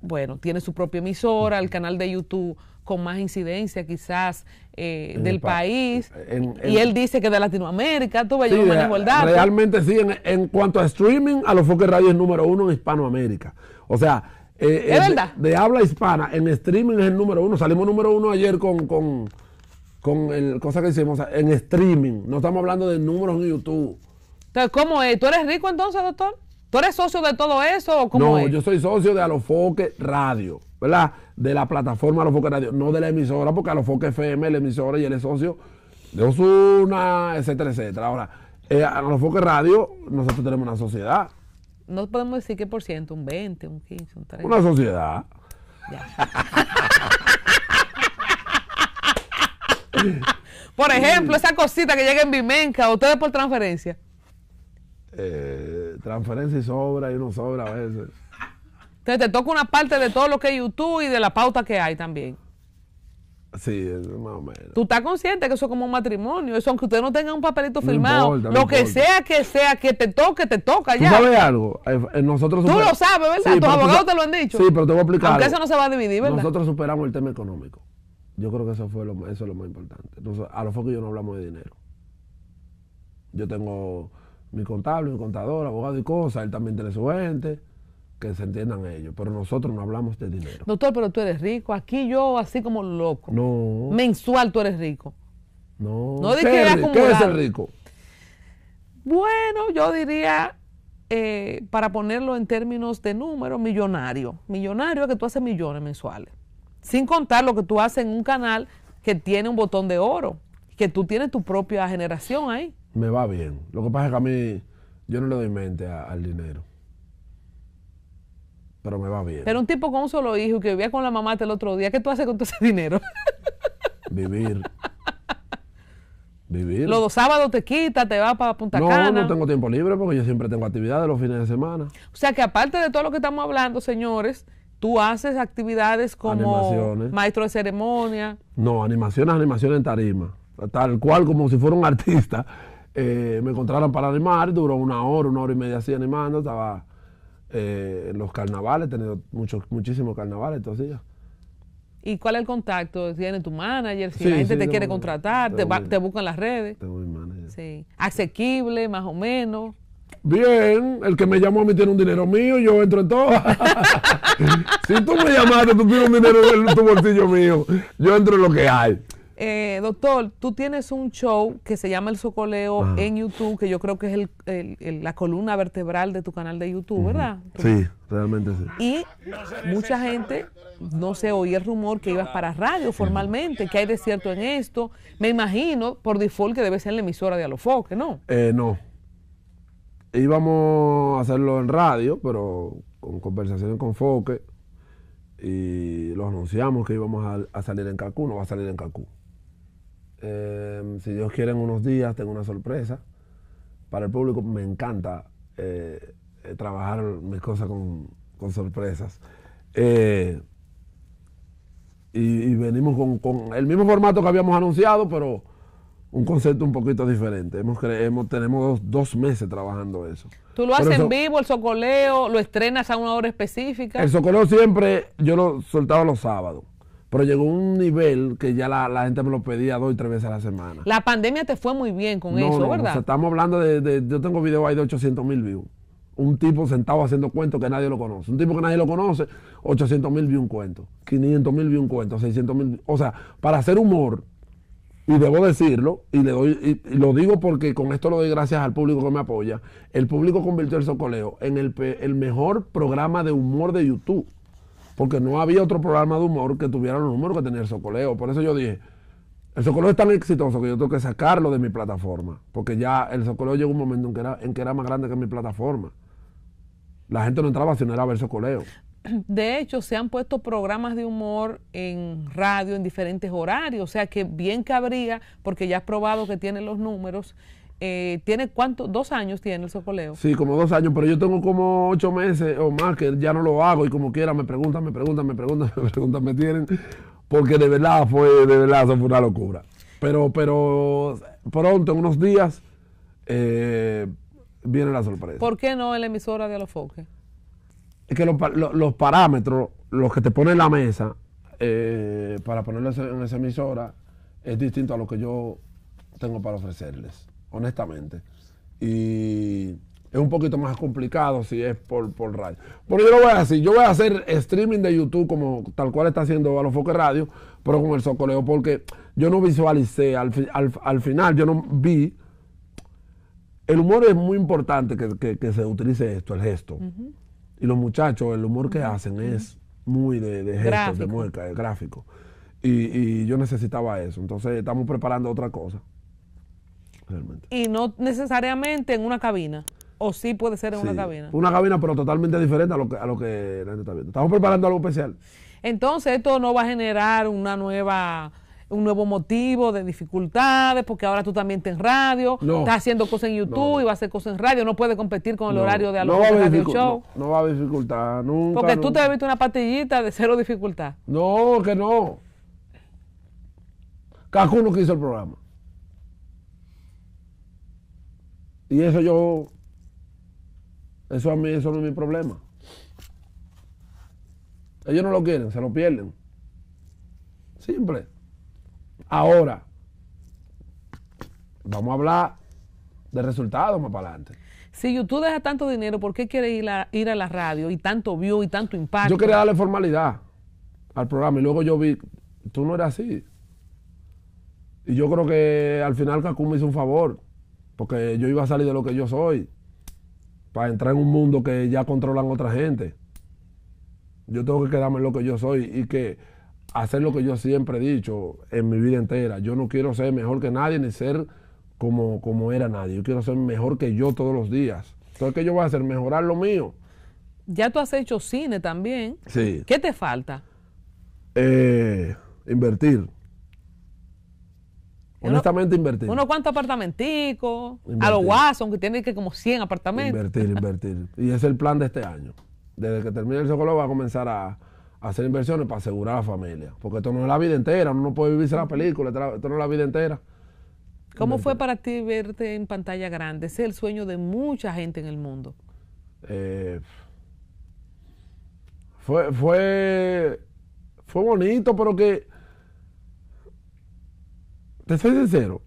[SPEAKER 2] bueno, tiene su propia emisora, el canal de YouTube con más incidencia quizás eh, del país. y él dice que de Latinoamérica, tú yo eh, Realmente
[SPEAKER 1] sí, en, cuanto a streaming, a los Radio es número uno en Hispanoamérica. O sea, eh, De, habla hispana, en streaming es el número uno. Salimos número uno ayer con, con, el, cosa que hicimos, en streaming. No estamos hablando de números
[SPEAKER 2] en YouTube. Entonces, ¿cómo es? ¿Tú eres rico entonces, doctor? ¿Tú eres socio de todo eso? no, yo
[SPEAKER 1] soy socio de Alofoque Radio. ¿verdad? De la plataforma Los Foques Radio, no de la emisora, porque a Los Foques FM, la emisora y el socio de Osuna, etcétera, etcétera. Ahora, eh, a Los Foques Radio, nosotros tenemos una sociedad.
[SPEAKER 2] No podemos decir qué por ciento, un 20, un 15, un 30. Una
[SPEAKER 1] sociedad.
[SPEAKER 2] Ya. por ejemplo, esa cosita que llega en Vimenca, ustedes por transferencia.
[SPEAKER 1] Eh, transferencia y sobra y uno sobra a veces.
[SPEAKER 2] Entonces te toca una parte de todo lo que es YouTube y de la pauta que hay también.
[SPEAKER 1] Sí, más o menos.
[SPEAKER 2] Tú estás consciente que eso es como un matrimonio. Eso, aunque usted no tenga un papelito firmado, lo que sea que sea que te toque, te toca ya. ¿Tú sabes
[SPEAKER 1] algo? Eh, eh, nosotros Tú lo sabes, ¿verdad? Tus abogados te lo han dicho. Sí, pero te voy a explicar. Porque eso no se va a dividir, ¿verdad? Nosotros superamos el tema económico. Yo creo que eso fue lo, eso es lo más importante. Entonces, a lo que yo no hablamos de dinero. Yo tengo mi contable, mi contador, abogado y cosas. Él también tiene su gente que se entiendan ellos, pero nosotros no hablamos de dinero.
[SPEAKER 2] Doctor, pero tú eres rico, aquí yo así como loco. No. Mensual tú eres rico.
[SPEAKER 1] No. No ¿Qué, es, ¿Qué el rico?
[SPEAKER 2] Bueno, yo diría, eh, para ponerlo en términos de número, millonario. Millonario es que tú haces millones mensuales. Sin contar lo que tú haces en un canal que tiene un botón de oro, que tú tienes tu propia generación ahí.
[SPEAKER 1] Me va bien. Lo que pasa es que a mí yo no le doy mente al dinero. Pero me va bien.
[SPEAKER 2] Pero un tipo con un solo hijo que vivía con la mamá hasta el otro día, ¿qué tú haces con todo ese dinero?
[SPEAKER 1] Vivir. Vivir. Los dos sábados
[SPEAKER 2] te quita te vas para Punta Cana. No, no tengo
[SPEAKER 1] tiempo libre porque yo siempre tengo actividades los fines de semana.
[SPEAKER 2] O sea que aparte de todo lo que estamos hablando, señores, tú haces actividades como maestro de ceremonia.
[SPEAKER 1] No, animaciones, animaciones en tarima. Tal cual como si fuera un artista. Eh, me encontraron para animar, duró una hora, una hora y media así animando, estaba eh, los carnavales, he tenido muchos, muchísimos carnavales estos días.
[SPEAKER 2] ¿Y cuál es el contacto? ¿Tiene tu manager? Si la gente te quiere contratar, te, te buscan las redes. Tengo Asequible, más o menos.
[SPEAKER 1] Bien, el que me llamó a mí tiene un dinero mío, yo entro en todo. si tú me llamaste, tú tienes un dinero en tu bolsillo mío. Yo entro en lo que hay.
[SPEAKER 2] Eh, doctor, tú tienes un show que se llama El Socoleo en YouTube, que yo creo que es la columna vertebral de tu canal de YouTube, ¿verdad?
[SPEAKER 1] Sí, realmente sí.
[SPEAKER 2] Y mucha gente, no se oí el rumor que ibas para radio formalmente, que hay desierto en esto. Me imagino, por default, que debe ser la emisora de Alofoque, ¿no?
[SPEAKER 1] Eh, no. Íbamos a hacerlo en radio, pero con conversaciones con Foque. Y lo anunciamos que íbamos a, salir en Cacú no va a salir en Cacú Em, si Dios quiere, en unos días tengo una sorpresa. Para el público me encanta eh, eh, trabajar mis cosas con, sorpresas. Eh, y, venimos con, el mismo formato que habíamos anunciado, pero un concepto un poquito diferente. Hemos, tenemos dos, dos, meses trabajando eso. ¿Tú lo haces en
[SPEAKER 2] vivo, el socoleo? ¿Lo estrenas a una hora específica? El socoleo
[SPEAKER 1] siempre, yo lo soltaba los sábados. Pero llegó un nivel que ya la, gente me lo pedía dos y tres veces a la semana.
[SPEAKER 2] La pandemia te fue muy bien con eso, ¿verdad? O sea,
[SPEAKER 1] estamos hablando de, de, Yo tengo video ahí de 800 mil views. Un tipo sentado haciendo cuentos que nadie lo conoce. Un tipo que nadie lo conoce, 800 mil views un cuento. 500 mil views un cuento. 600 mil. O sea, para hacer humor, y debo decirlo, y le doy, lo digo porque con esto lo doy gracias al público que me apoya. El público convirtió el Socoleo en el, el mejor programa de humor de YouTube porque no había otro programa de humor que tuviera los números que tenía el Socoleo. Por eso yo dije, el Socoleo es tan exitoso que yo tengo que sacarlo de mi plataforma, porque ya el Socoleo llegó un momento en que era, más grande que mi plataforma. La gente no entraba si no era a ver Socoleo.
[SPEAKER 2] De hecho, se han puesto programas de humor en radio en diferentes horarios, o sea que bien cabría, porque ya has probado que tiene los números, eh, ¿tiene cuánto? ¿Dos años tiene el socoleo? Sí,
[SPEAKER 1] como dos años, pero yo tengo como ocho meses o más que ya no lo hago y como quiera me preguntan, me preguntan, me preguntan, me preguntan, me tienen, porque de verdad fue, de verdad, fue una locura. Pero, pero pronto, en unos días, eh, viene la sorpresa. ¿Por
[SPEAKER 2] qué no en la emisora de Alofoque?
[SPEAKER 1] Es que los, parámetros, los que te pone la mesa, eh, para ponerlos en esa emisora, es distinto a lo que yo tengo para ofrecerles honestamente. Y es un poquito más complicado si es por, por radio. Pero yo lo voy a hacer. Yo voy a hacer streaming de YouTube como tal cual está haciendo Balofoque Radio, pero con el socorreo porque yo no visualicé al, al, final, yo no vi. El humor es muy importante que, se utilice esto, el gesto. Y los muchachos, el humor que hacen es muy de, de gestos, de mueca de gráfico. Y, y yo necesitaba eso. Entonces estamos preparando otra cosa.
[SPEAKER 2] Y no necesariamente en una cabina. O sí puede ser en una cabina.
[SPEAKER 1] Una cabina, pero totalmente diferente a lo que, la gente está viendo. Estamos preparando algo especial.
[SPEAKER 2] Entonces, esto no va a generar una nueva un nuevo motivo de dificultades, porque ahora tú también estás en radio, estás haciendo cosas en YouTube y va a hacer cosas en radio, no puedes competir con el horario de algo radio show.
[SPEAKER 1] No, va a dificultar, nunca. Porque tú te
[SPEAKER 2] visto una pastillita de cero dificultad.
[SPEAKER 1] No, que no. Cacu que hizo el programa. Y eso yo, eso a mí, eso no es mi problema. Ellos no lo quieren, se lo pierden. siempre Ahora, vamos a hablar de resultados más para adelante.
[SPEAKER 2] Si YouTube deja tanto dinero, ¿por qué quiere ir a, ir a la radio y tanto vio y tanto impacto? Yo quería darle
[SPEAKER 1] formalidad al programa y luego yo vi, tú no eras así. Y yo creo que al final Kakú me hizo un favor porque yo iba a salir de lo que yo soy para entrar en un mundo que ya controlan otra gente. Yo tengo que quedarme en lo que yo soy y que hacer lo que yo siempre he dicho en mi vida entera. Yo no quiero ser mejor que nadie ni ser como, como era nadie. Yo quiero ser mejor que yo todos los días. Entonces, ¿qué yo voy a hacer? Mejorar lo mío.
[SPEAKER 2] Ya tú has hecho cine también. Sí. ¿Qué te falta?
[SPEAKER 1] Eh, invertir. Honestamente, invertir. Unos
[SPEAKER 2] cuantos apartamenticos, a los Watson, que tiene que como 100 apartamentos.
[SPEAKER 1] Invertir, invertir. y ese es el plan de este año. Desde que termine el socorro va a comenzar a, hacer inversiones para asegurar a la familia. Porque esto no es la vida entera, uno no puede vivirse la película, esto no es la vida entera.
[SPEAKER 2] ¿Cómo fue para ti verte en pantalla grande? Ese es el sueño de mucha gente en el mundo.
[SPEAKER 1] Eh, fue, fue, fue bonito, pero que te soy sincero.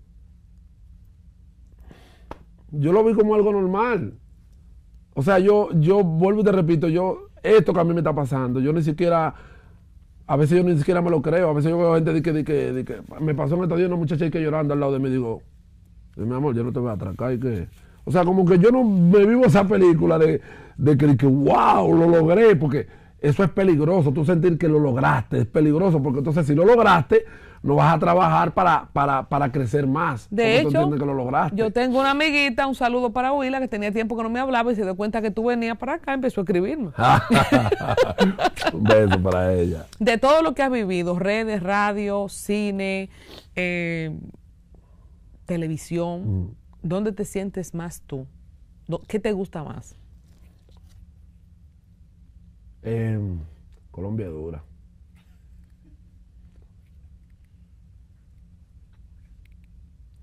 [SPEAKER 1] Yo lo vi como algo normal. O sea, yo, yo vuelvo y te repito, yo, esto que a mí me está pasando, yo ni siquiera, a veces yo ni siquiera me lo creo, a veces yo veo gente de que, que, me pasó en el estadio una muchacha que llorando al lado de mí, digo, mi amor, yo no te voy a atracar y que... O sea, como que yo no me vivo esa película de, de que, que, wow, lo logré, porque eso es peligroso, tú sentir que lo lograste, es peligroso, porque entonces si lo lograste, lo vas a trabajar para, para, crecer más. De hecho,
[SPEAKER 2] yo tengo una amiguita, un saludo para Huila, que tenía tiempo que no me hablaba y se dio cuenta que tú venías para acá empezó a escribirme.
[SPEAKER 1] un beso para ella.
[SPEAKER 2] De todo lo que has vivido, redes, radio, cine, eh, televisión, mm. ¿dónde te sientes más tú? ¿Qué te gusta más?
[SPEAKER 1] Em, Colombia dura.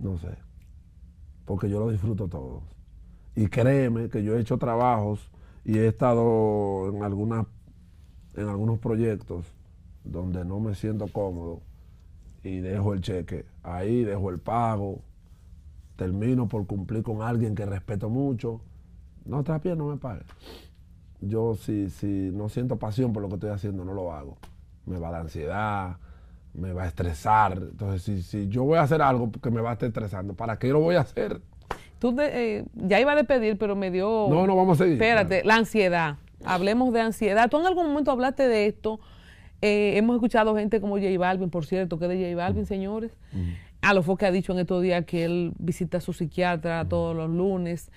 [SPEAKER 1] No sé. Porque yo lo disfruto todo. Y créeme que yo he hecho trabajos y he estado en, algunas, en algunos proyectos donde no me siento cómodo y dejo el cheque ahí, dejo el pago, termino por cumplir con alguien que respeto mucho. No, traspié no me pague. Yo si, si no siento pasión por lo que estoy haciendo, no lo hago. Me va la ansiedad, me va a estresar. Entonces, si, yo voy a hacer algo que me va a estar estresando, ¿para qué lo voy a hacer?
[SPEAKER 2] Tú eh, ya iba a despedir, pero me dio... No, no, vamos a seguir. Espérate, la ansiedad. Hablemos de ansiedad. Tú en algún momento hablaste de esto. Eh, hemos escuchado gente como J Balvin, por cierto, que de Jay Balvin, mm. señores. Mm. A lo que ha dicho en estos días que él visita a su psiquiatra mm. todos los lunes.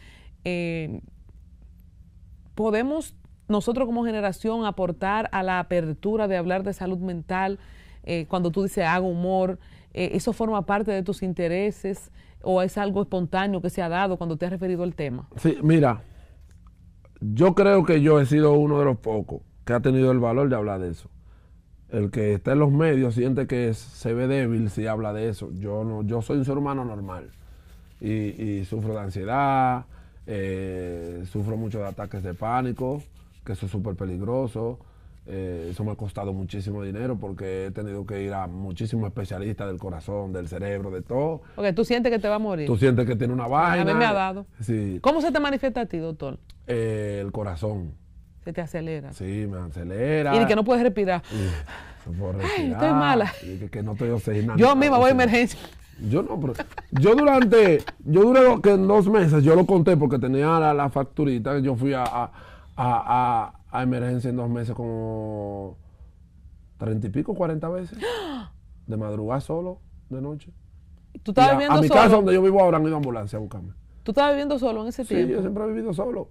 [SPEAKER 2] Eh, ¿Podemos nosotros como generación aportar a la apertura de hablar de salud mental? Eh, cuando tú dices hago humor, eh, eso forma parte de tus intereses o es algo espontáneo que se ha dado cuando te has referido al tema?
[SPEAKER 1] Sí, mira, yo creo que yo he sido uno de los pocos que ha tenido el valor de hablar de eso. El que está en los medios siente que se ve débil si habla de eso. Yo no, yo soy un ser humano normal y, sufro de ansiedad, eh, sufro mucho de ataques de pánico, que eso es súper peligroso. Eh, eso me ha costado muchísimo dinero porque he tenido que ir a muchísimos especialistas del corazón, del cerebro, de todo.
[SPEAKER 2] Porque tú sientes que te va a morir. Tú
[SPEAKER 1] sientes que tiene una baja. A mí me ha dado.
[SPEAKER 2] ¿Cómo se te manifiesta a ti, doctor?
[SPEAKER 1] Eh, el corazón.
[SPEAKER 2] Se te acelera.
[SPEAKER 1] Sí, me acelera. Y que no puedes
[SPEAKER 2] respirar. Ay, estoy mala.
[SPEAKER 1] Y no estoy Yo misma voy a emergencia. Yo no, pero yo durante, yo duré dos, dos meses, yo lo conté porque tenía la, facturita, yo fui a, a a ah, emergencia en dos meses como treinta y pico, 40 veces. De madrugada solo, de noche.
[SPEAKER 2] ¿Tú estabas a, mi casa
[SPEAKER 1] donde yo vivo ahora han ido a ambulancia a buscarme.
[SPEAKER 2] ¿Tú estabas viviendo solo en ese tiempo? Sí, yo siempre he vivido solo.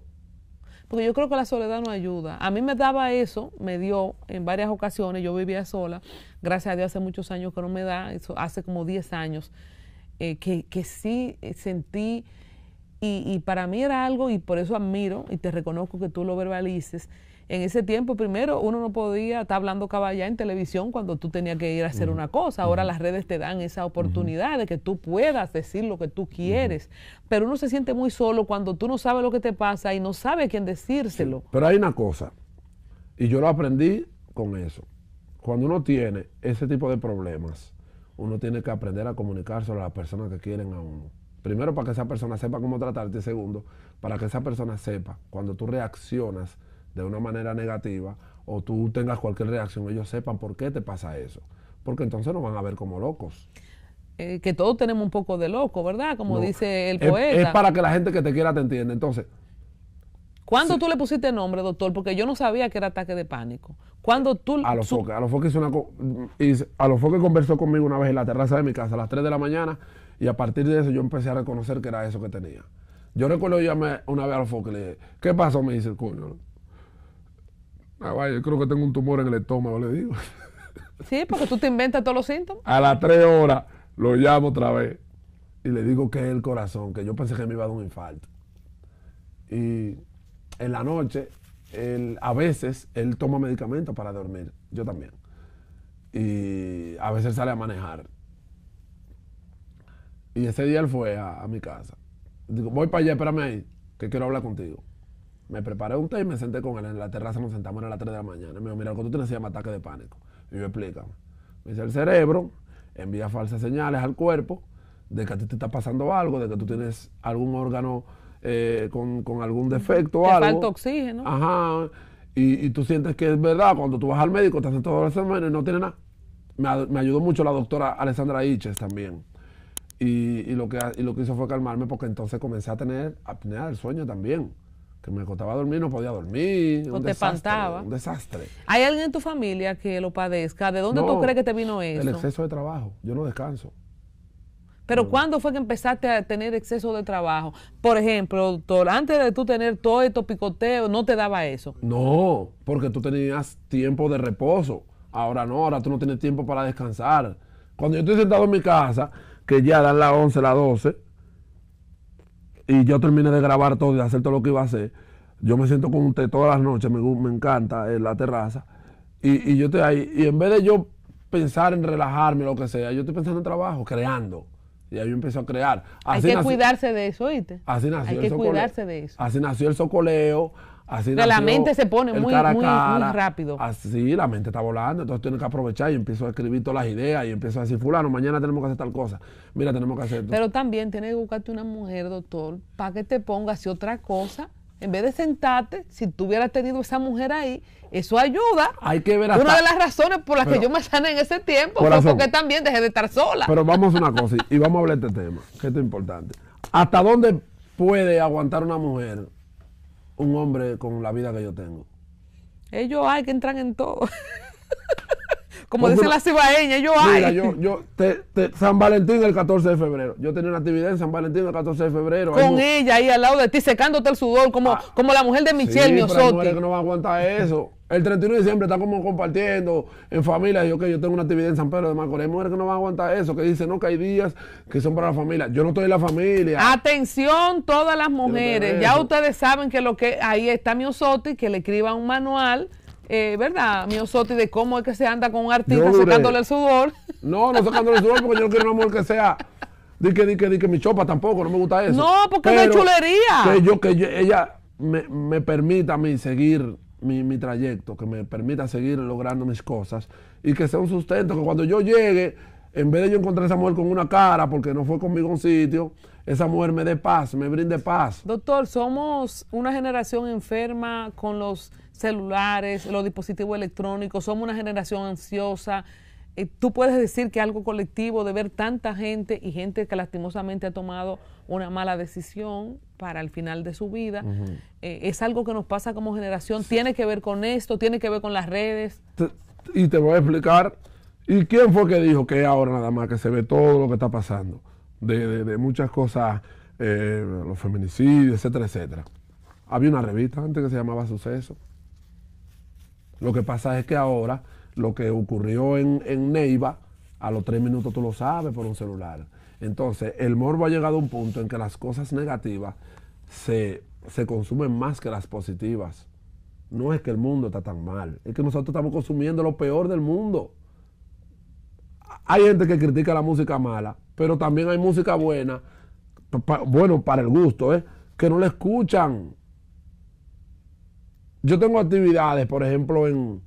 [SPEAKER 2] Porque yo creo que la soledad no ayuda. A mí me daba eso, me dio en varias ocasiones, yo vivía sola, gracias a Dios hace muchos años que no me da, eso hace como 10 años, eh, que, sí eh, sentí y, y, para mí era algo, y por eso admiro y te reconozco que tú lo verbalices, en ese tiempo, primero, uno no podía estar hablando caballá en televisión cuando tú tenías que ir a hacer una cosa. Ahora las redes te dan esa oportunidad de que tú puedas decir lo que tú quieres. Pero uno se siente muy solo cuando tú no sabes lo que te pasa y no sabe quién decírselo.
[SPEAKER 1] pero hay una cosa, y yo lo aprendí con eso. Cuando uno tiene ese tipo de problemas, uno tiene que aprender a comunicarse a las personas que quieren a uno. Primero, para que esa persona sepa cómo tratarte. Segundo, para que esa persona sepa cuando tú reaccionas de una manera negativa o tú tengas cualquier reacción, ellos sepan por qué te pasa eso. Porque entonces nos van a ver como locos.
[SPEAKER 2] Eh, que todos tenemos un poco de loco, ¿verdad? Como dice el poeta. Es, para que la
[SPEAKER 1] gente que te quiera te entienda. Entonces.
[SPEAKER 2] ¿Cuándo tú le pusiste nombre, doctor? Porque yo no sabía que era ataque de pánico. cuando tú.? A los foques.
[SPEAKER 1] A los foques una. a los foques conversó conmigo una vez en la terraza de mi casa a las 3 de la mañana y a partir de eso yo empecé a reconocer que era eso que tenía. Yo recuerdo yo llamé una vez a los foques y le dije, ¿qué pasó? Me dice el culo. Ah, vaya, yo creo que tengo un tumor en el estómago, le digo.
[SPEAKER 2] Sí, porque tú te inventas todos los síntomas. A las tres
[SPEAKER 1] horas lo llamo otra vez y le digo que es el corazón, que yo pensé que me iba a dar un infarto. Y en la noche, a veces, él toma medicamentos para dormir, yo también. Y a veces sale a manejar. Y ese día él fue a, a mi casa. Digo, voy para allá, espérame ahí, que quiero hablar contigo. Me preparé un té y me senté con él en la terraza, nos sentamos a las 3 de la mañana. Me dijo, mira, cuando tú tienes se llama ataque de pánico. Y yo, explícame. Me dice, el cerebro envía falsas señales al cuerpo de que a ti te está pasando algo, de que tú tienes algún órgano eh, con, algún defecto o algo. falta oxígeno. Ajá. Y, tú sientes que es verdad, cuando tú vas al médico te hacen todo el y no tiene nada. Me, ayudó mucho la doctora Alessandra Hiches también. Y, lo que, y lo que hizo fue calmarme porque entonces comencé a tener apnea del sueño también que me costaba dormir no podía dormir. un te desastre, Un desastre.
[SPEAKER 2] ¿Hay alguien en tu familia que lo padezca? ¿De dónde tú crees que te vino eso? El exceso
[SPEAKER 1] de trabajo. Yo no descanso.
[SPEAKER 2] Pero ¿cuándo fue que empezaste a tener exceso de trabajo? Por ejemplo, doctor, antes de tú tener todo esto picoteo, ¿no te daba eso?
[SPEAKER 1] No, porque tú tenías tiempo de reposo. Ahora no, ahora tú no tienes tiempo para descansar. Cuando yo estoy sentado en mi casa, que ya dan las 11, las 12, y yo terminé de grabar todo y de hacer todo lo que iba a hacer, yo me siento con usted todas las noches, me, me encanta en eh, la terraza, y, yo estoy ahí, y en vez de yo pensar en relajarme, o lo que sea, yo estoy pensando en trabajo, creando. Y ahí yo empecé a crear. Hay que cuidarse
[SPEAKER 2] de eso, ¿oíste?
[SPEAKER 1] Así nació Hay que cuidarse de eso. Así nació el socoleo, la mente se pone muy, rápido. Así, la mente está volando, entonces tienes que aprovechar y empiezo a escribir todas las ideas y empiezo a decir, fulano, mañana tenemos que hacer tal cosa, mira, tenemos que hacer esto. Pero
[SPEAKER 2] también tienes que buscarte una mujer, doctor, para que te pongas y otra cosa. En vez de sentarte, si tú hubieras tenido esa mujer ahí, eso ayuda. Hay
[SPEAKER 1] que ver hasta... Una de las
[SPEAKER 2] razones por las que yo me sané en ese tiempo es fue porque también dejé de estar sola.
[SPEAKER 1] Pero vamos a una cosa y vamos a hablar de este tema, que es importante. ¿Hasta dónde puede aguantar una mujer un hombre con la vida que yo tengo.
[SPEAKER 2] Ellos hay que entran en todo. Como dice la cibaeña, ellos hay. Mira, yo,
[SPEAKER 1] yo San Valentín el 14 de febrero. Yo tenía una actividad en San Valentín el 14 de febrero. Con ella
[SPEAKER 2] ahí al lado de ti, secándote el sudor, como, ah, como la mujer de Michelle, sí, mi osote. que no
[SPEAKER 1] va a aguantar eso. El 31 de diciembre está como compartiendo en familia. yo que yo tengo una actividad en San Pedro de Macorís. Hay mujeres que no van a aguantar eso, que dicen, no, que hay días que son para la familia. Yo no estoy en la familia.
[SPEAKER 2] Atención, todas las mujeres. ya ustedes saben que lo que ahí está mi Miosotti, que le escriba un manual. verdad eh, ¿verdad, Miosotti, de cómo es que se anda con un artista sacándole el sudor? No, no sacándole
[SPEAKER 1] el sudor porque yo no quiero una mujer que sea di que, di que, di que mi chopa tampoco, no me gusta eso. No, porque no es chulería. Que yo, que ella me, me, permita a mí seguir mi, trayecto, que me permita seguir logrando mis cosas y que sea un sustento, que cuando yo llegue, en vez de yo encontrar a esa mujer con una cara porque no fue conmigo a un sitio, esa mujer me dé paz, me brinde paz.
[SPEAKER 2] Doctor, somos una generación enferma con los celulares, los dispositivos electrónicos, somos una generación ansiosa. Eh, Tú puedes decir que algo colectivo de ver tanta gente y gente que lastimosamente ha tomado una mala decisión para el final de su vida. Eh, es algo que nos pasa como generación, tiene que ver con esto, tiene que ver con las redes.
[SPEAKER 1] y te voy a explicar, ¿y quién fue que dijo que ahora nada más que se ve todo lo que está pasando? De, muchas cosas, eh, los feminicidios, etcétera, etcétera. Había una revista antes que se llamaba Suceso. Lo que pasa es que ahora lo que ocurrió en, en Neiva, a los tres minutos tú lo sabes por un celular. Entonces, el morbo ha llegado a un punto en que las cosas negativas se, se consumen las positivas. No es que el mundo está tan mal, es que nosotros estamos consumiendo lo peor del mundo. Hay gente que critica la música mala, pero también hay música buena, bueno, para el gusto, ¿eh? que no la escuchan. Yo tengo actividades, por ejemplo, en,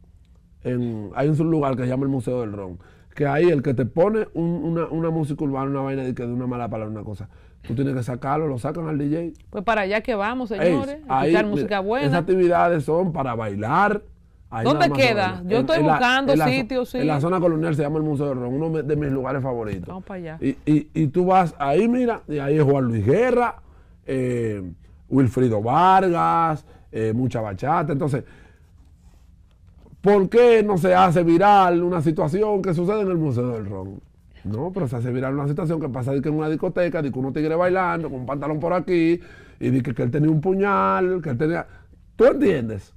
[SPEAKER 1] en, hay un lugar que se llama el Museo del Ron, que ahí el que te pone una, una, música urbana, una vaina de, que de una mala palabra, una cosa, Tú tienes que sacarlo, lo sacan al DJ.
[SPEAKER 2] Pues para allá que vamos, señores. a escuchar música buena. Esas
[SPEAKER 1] actividades son para bailar. ¿Dónde queda? Yo estoy buscando sitios. En la zona colonial se llama el Museo del Ron, uno de mis lugares favoritos. Vamos para allá. Y, tú vas ahí, mira, y ahí es Juan Luis Guerra, eh, Wilfrido Vargas, eh, mucha bachata. Entonces, ¿por qué no se hace viral una situación que sucede en el Museo del Ron? No, pero se hace viral una situación que pasa de que en una discoteca, de que uno quiere bailando con un pantalón por aquí, y de que, él tenía un puñal, que él tenía. ¿Tú entiendes?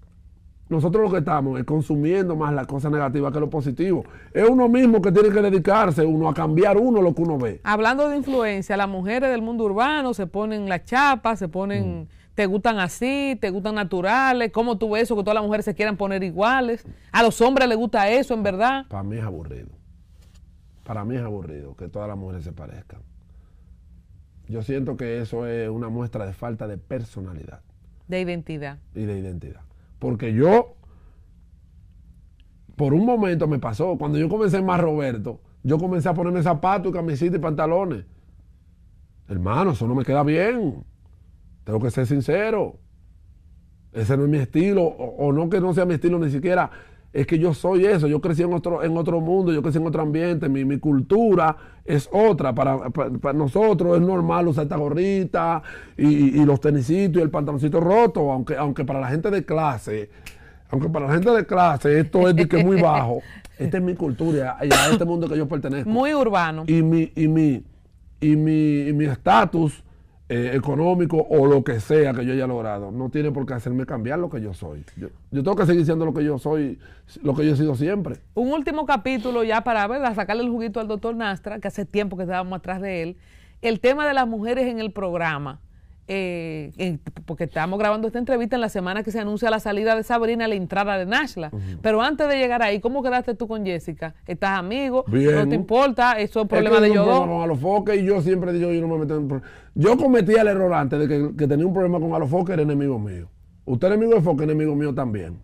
[SPEAKER 1] Nosotros lo que estamos es consumiendo más las cosas negativas que lo positivo. Es uno mismo que tiene que dedicarse uno a cambiar uno lo que uno ve.
[SPEAKER 2] Hablando de influencia, las mujeres del mundo urbano se ponen las chapas se ponen, mm. te gustan así, te gustan naturales. ¿Cómo tú ves eso que todas las mujeres se quieran poner iguales? A los hombres les gusta eso, en verdad.
[SPEAKER 1] Para mí es aburrido. Para mí es aburrido que todas las mujeres se parezcan. Yo siento que eso es una muestra de falta de personalidad.
[SPEAKER 2] De identidad.
[SPEAKER 1] Y de identidad. Porque yo, por un momento me pasó, cuando yo comencé Más Roberto, yo comencé a ponerme zapatos y y pantalones. Hermano, eso no me queda bien. Tengo que ser sincero. Ese no es mi estilo, o no que no sea mi estilo ni siquiera es que yo soy eso, yo crecí en otro, en otro mundo, yo crecí en otro ambiente, mi, cultura es otra, para, para, nosotros es normal usar esta gorrita y, los tenisitos y el pantaloncito roto, aunque, aunque para la gente de clase, aunque para la gente de clase esto es que muy bajo, esta es mi cultura a este mundo que yo pertenezco. Muy urbano. Y mi, y y mi estatus eh, económico o lo que sea que yo haya logrado, no tiene por qué hacerme cambiar lo que yo soy. Yo, tengo que seguir siendo lo que yo soy, lo que yo he sido siempre.
[SPEAKER 2] Un último capítulo ya para ¿verdad? sacarle el juguito al doctor Nastra, que hace tiempo que estábamos atrás de él, el tema de las mujeres en el programa eh, porque estábamos grabando esta entrevista en la semana que se anuncia la salida de Sabrina a la entrada de Nashla. Pero antes de llegar ahí, ¿cómo quedaste tú con Jessica? ¿Estás amigo? No te importa, eso es problema de que de yo. Yo con
[SPEAKER 1] Alofoque y yo siempre digo, yo no me meto en Yo cometía el error antes de que, tenía un problema con Alofoque, era enemigo mío. Usted enemigo de Foque, enemigo mío también.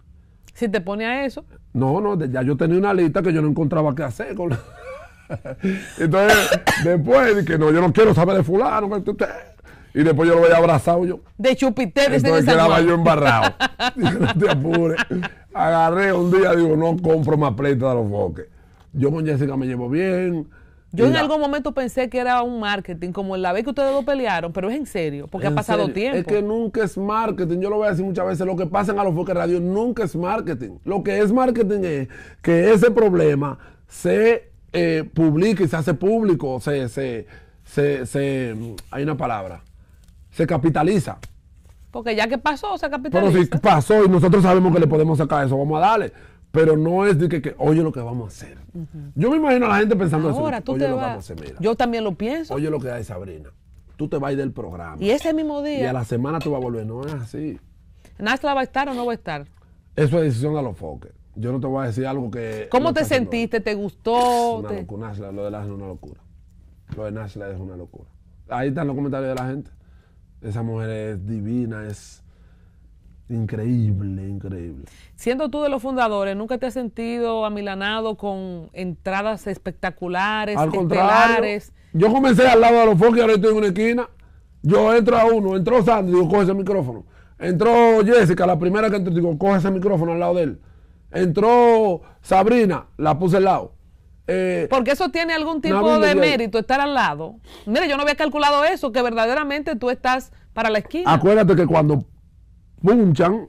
[SPEAKER 1] Si te pone a eso. No, no, ya yo tenía una lista que yo no encontraba qué hacer con Entonces, después dije, no, yo no quiero saber de fulano. Que usted y después yo lo había abrazado yo.
[SPEAKER 2] De chupité de me quedaba yo embarrado.
[SPEAKER 1] no te apures. Agarré un día, digo, no compro más pleita de los foques. Yo con Jessica me llevo bien. Yo en algún
[SPEAKER 2] momento pensé que era un marketing, como la vez que ustedes dos pelearon, pero es en serio, porque ha pasado tiempo. Es
[SPEAKER 1] que nunca es marketing, yo lo voy a decir muchas veces, lo que pasa en a los foques radio nunca es marketing. Lo que es marketing es que ese problema se publique eh, publica y se hace público, se, se, se, se, hay una palabra se capitaliza.
[SPEAKER 2] Porque ya que pasó, se capitaliza. Pero si
[SPEAKER 1] pasó y nosotros sabemos que le podemos sacar eso, vamos a darle. Pero no es de que, oye lo que vamos a hacer. Yo me imagino a la gente pensando eso. Tú oye lo vamos a hacer, Yo también lo pienso. Oye lo que hay, Sabrina. Tú te vas del programa. Y
[SPEAKER 2] ese mismo día. Y a la
[SPEAKER 1] semana tú vas a volver. No es así.
[SPEAKER 2] ¿Nasla va a estar o no va a estar?
[SPEAKER 1] Eso es decisión a los foques. Yo no te voy a decir algo que. ¿Cómo te sentiste?
[SPEAKER 2] ¿Te gustó? Una
[SPEAKER 1] locura. lo de Nasla es una locura. Lo de Nasla es una locura. Ahí están los comentarios de la gente. Esa mujer es divina, es increíble, increíble.
[SPEAKER 2] Siendo tú de los fundadores, ¿nunca te has sentido amilanado con entradas espectaculares, al contrario.
[SPEAKER 1] Yo comencé al lado de los y ahora estoy en una esquina. Yo entro a uno, entró Sandy, digo, coge ese micrófono. Entró Jessica, la primera que entró, digo, coge ese micrófono al lado de él. Entró Sabrina, la puse al lado. Eh,
[SPEAKER 2] Porque eso tiene algún tipo de mérito, estar al lado. Mire, yo no había calculado eso, que verdaderamente tú estás para la esquina.
[SPEAKER 1] Acuérdate que cuando punchan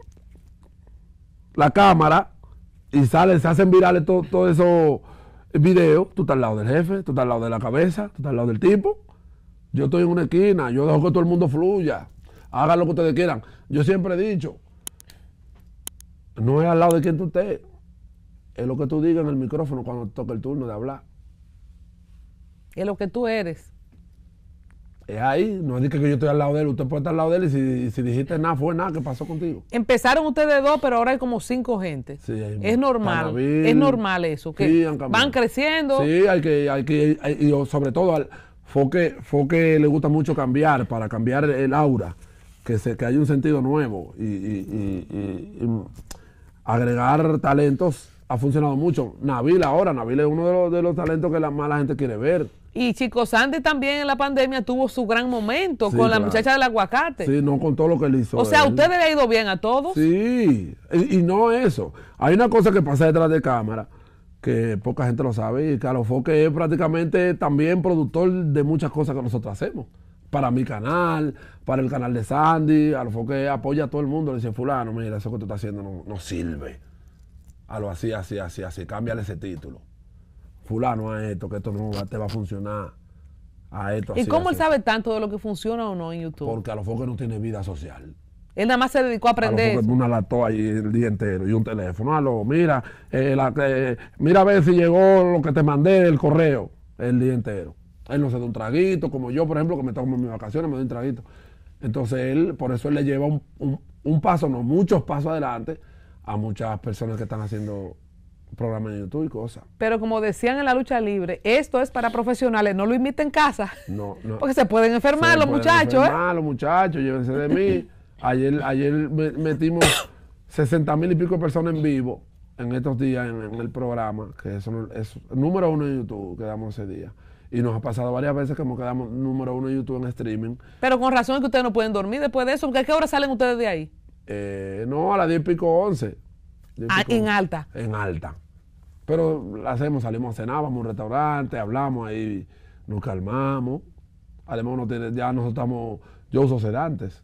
[SPEAKER 1] la cámara y salen, se hacen virales todos esos videos, tú estás al lado del jefe, tú estás al lado de la cabeza, tú estás al lado del tipo. Yo estoy en una esquina, yo dejo que todo el mundo fluya, hagan lo que ustedes quieran. Yo siempre he dicho, no es al lado de quien tú estés es lo que tú digas en el micrófono cuando toca el turno de hablar.
[SPEAKER 2] Es lo que tú eres.
[SPEAKER 1] Es ahí, no es que yo estoy al lado de él, usted puede estar al lado de él y si, dijiste nada, fue nada, ¿qué pasó contigo?
[SPEAKER 2] Empezaron ustedes dos, pero ahora hay como cinco gente.
[SPEAKER 1] Sí, es normal, es normal eso, van
[SPEAKER 2] creciendo. Sí,
[SPEAKER 1] hay que, hay y sobre todo al Foque, Foque le gusta mucho cambiar, para cambiar el aura, que, se, que hay un sentido nuevo y agregar talentos ha funcionado mucho. Nabil ahora, Nabil es uno de los, talentos que la mala gente quiere ver.
[SPEAKER 2] Y Chico Sandy también en la pandemia tuvo su gran momento con la muchacha del aguacate. Sí,
[SPEAKER 1] no con todo lo que él hizo. O sea, ¿a ustedes
[SPEAKER 2] le ha ido bien a todos?
[SPEAKER 1] Sí, y, no eso. Hay una cosa que pasa detrás de cámara que poca gente lo sabe y Carlos Foque es prácticamente también productor de muchas cosas que nosotros hacemos. Para mi canal, para el canal de Sandy, Carlos Foque apoya a todo el mundo. Le dice, fulano, mira, eso que tú estás haciendo no sirve a lo así, así, así, así, cámbiale ese título. Fulano a esto, que esto no te va a funcionar. A esto, ¿Y cómo él sabe
[SPEAKER 2] tanto de lo que funciona o no en YouTube? Porque
[SPEAKER 1] a lo mejor no tiene vida
[SPEAKER 2] social. Él nada más se dedicó a aprender. A lo
[SPEAKER 1] una lató ahí el día entero y un teléfono. Aló, mira, eh, mira a ver si llegó lo que te mandé el correo el día entero. Él no se da un traguito, como yo, por ejemplo, que me tomo mis vacaciones, me doy un traguito. Entonces él, por eso él le lleva un paso, no muchos pasos adelante, a muchas personas que están haciendo programas en YouTube y cosas.
[SPEAKER 2] Pero como decían en la lucha libre, esto es para profesionales, no lo imiten en casa.
[SPEAKER 1] No, no. Porque
[SPEAKER 2] se pueden enfermar los pueden muchachos. ¿eh?
[SPEAKER 1] Enfermar, los muchachos, llévense de mí. Ayer, ayer metimos 60 mil y pico de personas en vivo en estos días en, el programa, que eso es número uno en YouTube que damos ese día. Y nos ha pasado varias veces que nos quedamos número uno en YouTube en streaming.
[SPEAKER 2] Pero con razón es que ustedes no pueden dormir después de eso, porque ¿a qué hora salen ustedes de ahí?
[SPEAKER 1] Eh, no, a las 10 pico 11. Ah,
[SPEAKER 2] en alta.
[SPEAKER 1] En alta. Pero hacemos, salimos a cenar, vamos a un restaurante, hablamos ahí, nos calmamos. Además, no tiene, ya nosotros estamos, yo uso sedantes.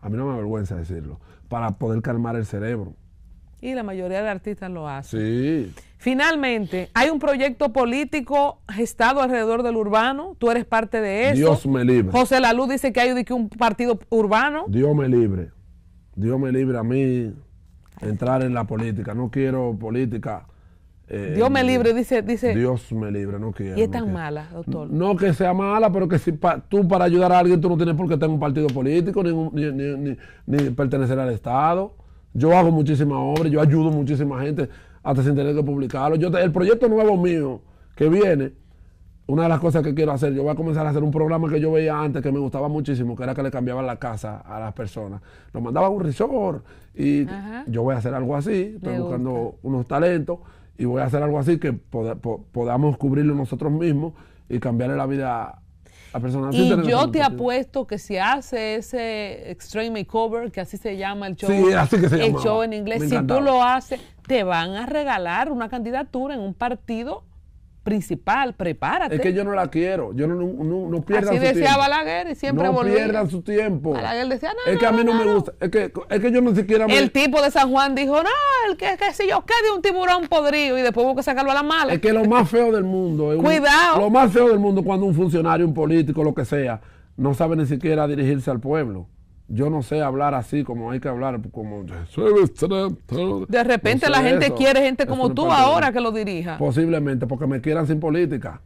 [SPEAKER 1] A mí no me avergüenza decirlo. Para poder calmar el cerebro.
[SPEAKER 2] Y la mayoría de artistas lo hacen. Sí. Finalmente, hay un proyecto político gestado alrededor del urbano. Tú eres parte de eso. Dios me libre. José Lalú dice que hay un partido urbano.
[SPEAKER 1] Dios me libre. Dios me libre a mí entrar en la política. No quiero política. Eh, Dios me libre, dice, dice. Dios me libre, no quiero. Y es tan
[SPEAKER 2] mala, doctor.
[SPEAKER 1] No que sea mala, pero que si tú para ayudar a alguien tú no tienes por qué tener un partido político ni, pertenecer al Estado. Yo hago muchísimas obras, yo ayudo muchísima gente hasta sin tener que publicarlo. Yo, el proyecto nuevo mío que viene una de las cosas que quiero hacer, yo voy a comenzar a hacer un programa que yo veía antes que me gustaba muchísimo, que era que le cambiaban la casa a las personas. Nos mandaban un resort y yo voy a hacer algo así, estoy buscando unos talentos y voy a hacer algo así que podamos cubrirlo nosotros mismos y cambiarle la vida a personas. Y yo te apuesto
[SPEAKER 2] que si hace ese Extreme Makeover, que así se llama el show, el show en inglés, si tú lo haces, te van a regalar una candidatura en un partido principal, prepárate. Es que yo no la
[SPEAKER 1] quiero, yo no, no, no, Así su decía Balaguer y siempre No pierdan su tiempo. Balaguer
[SPEAKER 2] decía, no, Es que a mí no,
[SPEAKER 1] me gusta, es que, es que yo no siquiera El
[SPEAKER 2] tipo de San Juan dijo, no, el que, que si yo, quede un tiburón podrido? Y después hubo que sacarlo a la mala. Es que lo más
[SPEAKER 1] feo del mundo... Es Cuidado. lo más feo del mundo cuando un funcionario, un político, lo que sea, no sabe ni siquiera dirigirse al pueblo yo no sé hablar así como hay que hablar, como de repente la gente quiere gente como tú ahora que lo dirija. Posiblemente, porque me quieran sin política.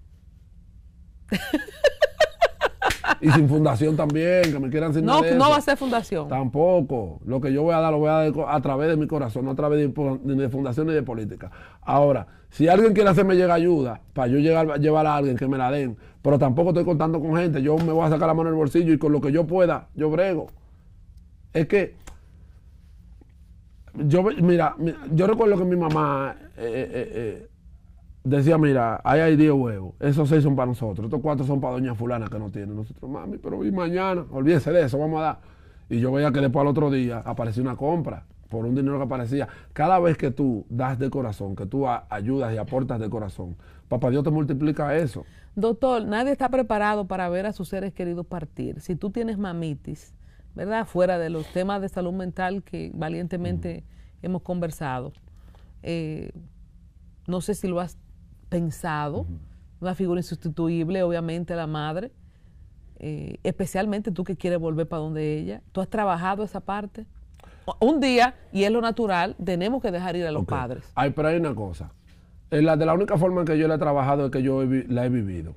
[SPEAKER 1] y sin fundación también, que me quieran sin No, no va a
[SPEAKER 2] ser fundación.
[SPEAKER 1] Tampoco. Lo que yo voy a dar lo voy a dar a través de mi corazón, no a través de, ni de fundación ni de política. Ahora, si alguien quiere hacerme llegar ayuda, para yo llegar, llevar a alguien que me la den, pero tampoco estoy contando con gente, yo me voy a sacar la mano del bolsillo y con lo que yo pueda, yo brego es que yo, mira, yo recuerdo que mi mamá eh, eh, eh, decía, mira, ahí hay 10 huevos, esos 6 son para nosotros, estos cuatro son para doña fulana que no tiene. Nosotros, mami, pero hoy mañana, olvídese de eso, vamos a dar. Y yo veía que después al otro día apareció una compra por un dinero que aparecía. Cada vez que tú das de corazón, que tú ayudas y aportas de corazón, papá Dios te multiplica eso.
[SPEAKER 2] Doctor, nadie está preparado para ver a sus seres queridos partir. Si tú tienes mamitis, ¿verdad? Fuera de los temas de salud mental que valientemente hemos conversado. Eh, no sé si lo has pensado, una figura insustituible, obviamente, la madre, eh, especialmente tú que quieres volver para donde ella. ¿Tú has trabajado esa parte? Un día, y es lo natural, tenemos que dejar ir a los padres. Ay,
[SPEAKER 1] pero hay una cosa. Eh, la, de la única forma en que yo la he trabajado es que yo la he vivido.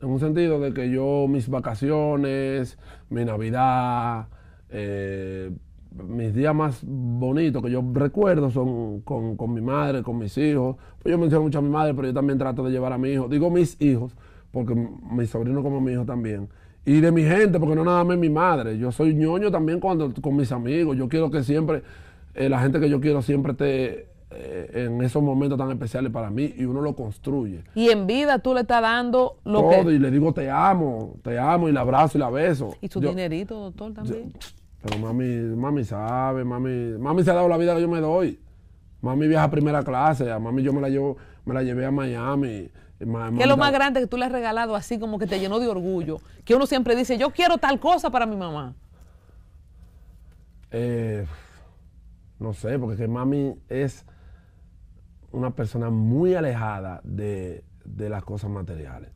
[SPEAKER 1] En un sentido de que yo mis vacaciones, mi Navidad, eh, mis días más bonitos que yo recuerdo son con, mi madre, con mis hijos. Pues yo menciono mucho a mi madre, pero yo también trato de llevar a mi hijo. Digo mis hijos, porque mi sobrino como mi hijo también. Y de mi gente, porque no nada más mi madre. Yo soy ñoño también cuando, con mis amigos. Yo quiero que siempre, eh, la gente que yo quiero siempre te eh, en esos momentos tan especiales para mí y uno lo construye.
[SPEAKER 2] Y en vida tú le estás dando lo Todo, y
[SPEAKER 1] le digo te amo, te amo y la abrazo y la beso. Y su
[SPEAKER 2] dinerito, doctor, también.
[SPEAKER 1] pero mami, mami sabe, mami, mami se ha dado la vida que yo me doy. Mami viaja a primera clase, a mami yo me la llevo, me la llevé a Miami. ¿Qué es lo más
[SPEAKER 2] grande que tú le has regalado así como que te llenó de orgullo? Que uno siempre dice, yo quiero tal cosa para mi mamá.
[SPEAKER 1] Eh, no sé, porque que mami es una persona muy alejada de, las cosas materiales.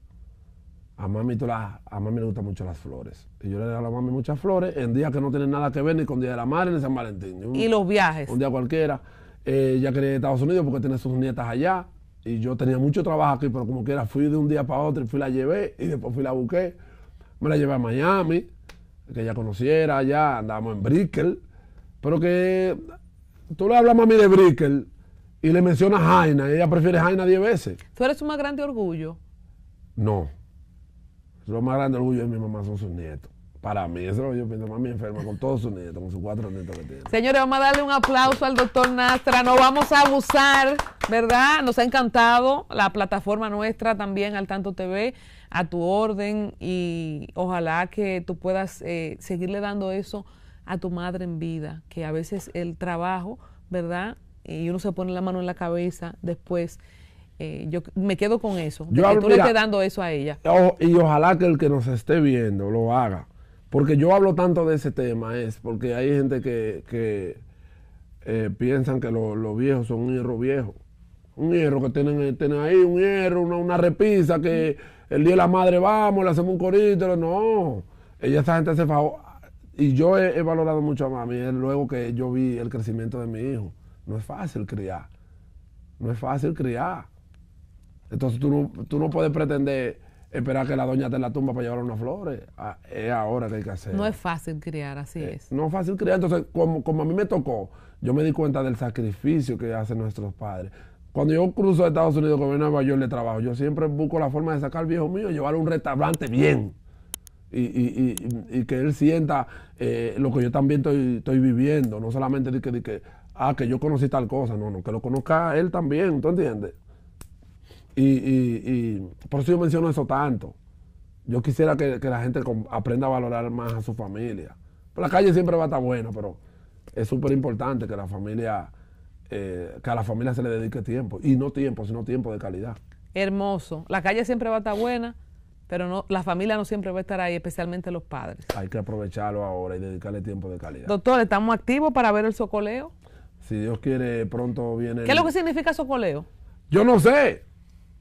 [SPEAKER 1] A mami, la, a le gustan mucho las flores. Y yo le regalo a mami muchas flores en días que no tienen nada que ver ni con Día de la Madre ni San Valentín. y los viajes. Un día cualquiera. ya eh, ella quería ir a Estados Unidos porque tiene sus nietas allá. Y yo tenía mucho trabajo aquí, pero como quiera, fui de un día para otro y fui la llevé y después fui la busqué. Me la llevé a Miami, que ella conociera allá, andábamos en Brickell. Pero que tú le hablas a mami de Brickell y le menciona Jaina, ella prefiere Jaina 10 veces.
[SPEAKER 2] ¿Tú eres su más grande orgullo?
[SPEAKER 1] No. lo más grande orgullo de mi mamá son sus nietos. Para mí, eso es lo que yo pienso. Mami enferma con todos sus nietos, con sus cuatro nietos que tiene.
[SPEAKER 2] Señores, vamos a darle un aplauso al doctor Nastra. No vamos a abusar, ¿verdad? Nos ha encantado la plataforma nuestra también, Al Tanto TV, a tu orden. Y ojalá que tú puedas eh, seguirle dando eso a tu madre en vida, que a veces el trabajo, ¿verdad? Eh, y uno se pone la mano en la cabeza después. Eh, yo me quedo con eso. Yo tú le estés dando eso a ella.
[SPEAKER 1] y ojalá que el que nos esté viendo lo haga. Porque yo hablo tanto de ese tema, es porque hay gente que, que eh, piensan que los viejos son un hierro viejo. Un hierro que tienen, tienen ahí, un hierro, una, repisa que el día de la madre vamos, le hacemos un corito. No, ella esa gente se fajó. Y yo he, he valorado mucho a mami, luego que yo vi el crecimiento de mi hijo no es fácil criar. No es fácil criar. Entonces tú no, tú no puedes pretender esperar que la doña te la tumba para llevar unas flores. Ah, es ahora que hay que hacer.
[SPEAKER 2] No es fácil criar, así eh,
[SPEAKER 1] es. No es fácil criar. Entonces, como, a mí me tocó, yo me di cuenta del sacrificio que hacen nuestros padres. Cuando yo cruzo Estados Unidos con Nueva York le trabajo, yo siempre busco la forma de sacar al viejo mío y llevarlo un restaurante bien. Y, que él sienta eh, lo que yo también estoy, viviendo. No solamente de que ah, que yo conocí tal cosa, no, no, que lo conozca él también, ¿tú entiendes? Y, por eso yo menciono eso tanto. Yo quisiera que, la gente aprenda a valorar más a su familia. Por la calle siempre va a estar buena, pero es súper importante que la familia, eh, que a la familia se le dedique tiempo. Y no tiempo, sino tiempo de calidad.
[SPEAKER 2] Hermoso. La calle siempre va a estar buena, pero no, la familia no siempre va a estar ahí, especialmente los padres.
[SPEAKER 1] Hay que aprovecharlo ahora y dedicarle tiempo de calidad.
[SPEAKER 2] Doctor, ¿estamos activos para ver el socoleo?
[SPEAKER 1] Si Dios quiere, pronto viene. ¿Qué es lo
[SPEAKER 2] que significa socoleo?
[SPEAKER 1] Yo no sé.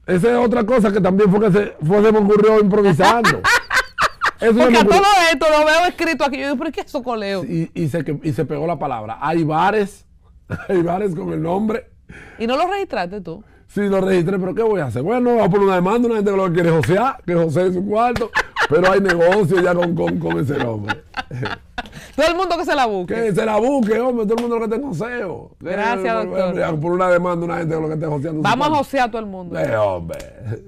[SPEAKER 1] Esa es otra cosa que también fue que se, fue, se me ocurrió improvisando.
[SPEAKER 2] Porque a todo esto lo veo escrito aquí. Yo digo, ¿por qué socoleo?
[SPEAKER 1] Y, se, y se pegó la palabra. Hay bares, hay bares con el nombre.
[SPEAKER 2] ¿Y no lo registraste tú?
[SPEAKER 1] Sí, lo registré, pero ¿qué voy a hacer? Bueno, voy a poner una demanda, una gente que lo quiere josear, que José es su cuarto. Pero hay negocio ya con, con, con ese nombre.
[SPEAKER 2] Todo el mundo que se la busque. Que se la
[SPEAKER 1] busque, hombre. Todo el mundo lo que te joseo.
[SPEAKER 2] Gracias, eh, doctor. Por, una
[SPEAKER 1] demanda, una gente lo que esté joseando. Vamos a
[SPEAKER 2] josear a todo el mundo. Eh,
[SPEAKER 1] hombre.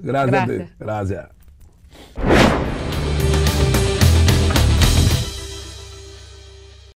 [SPEAKER 1] Gracias, Gracias. A ti. Gracias.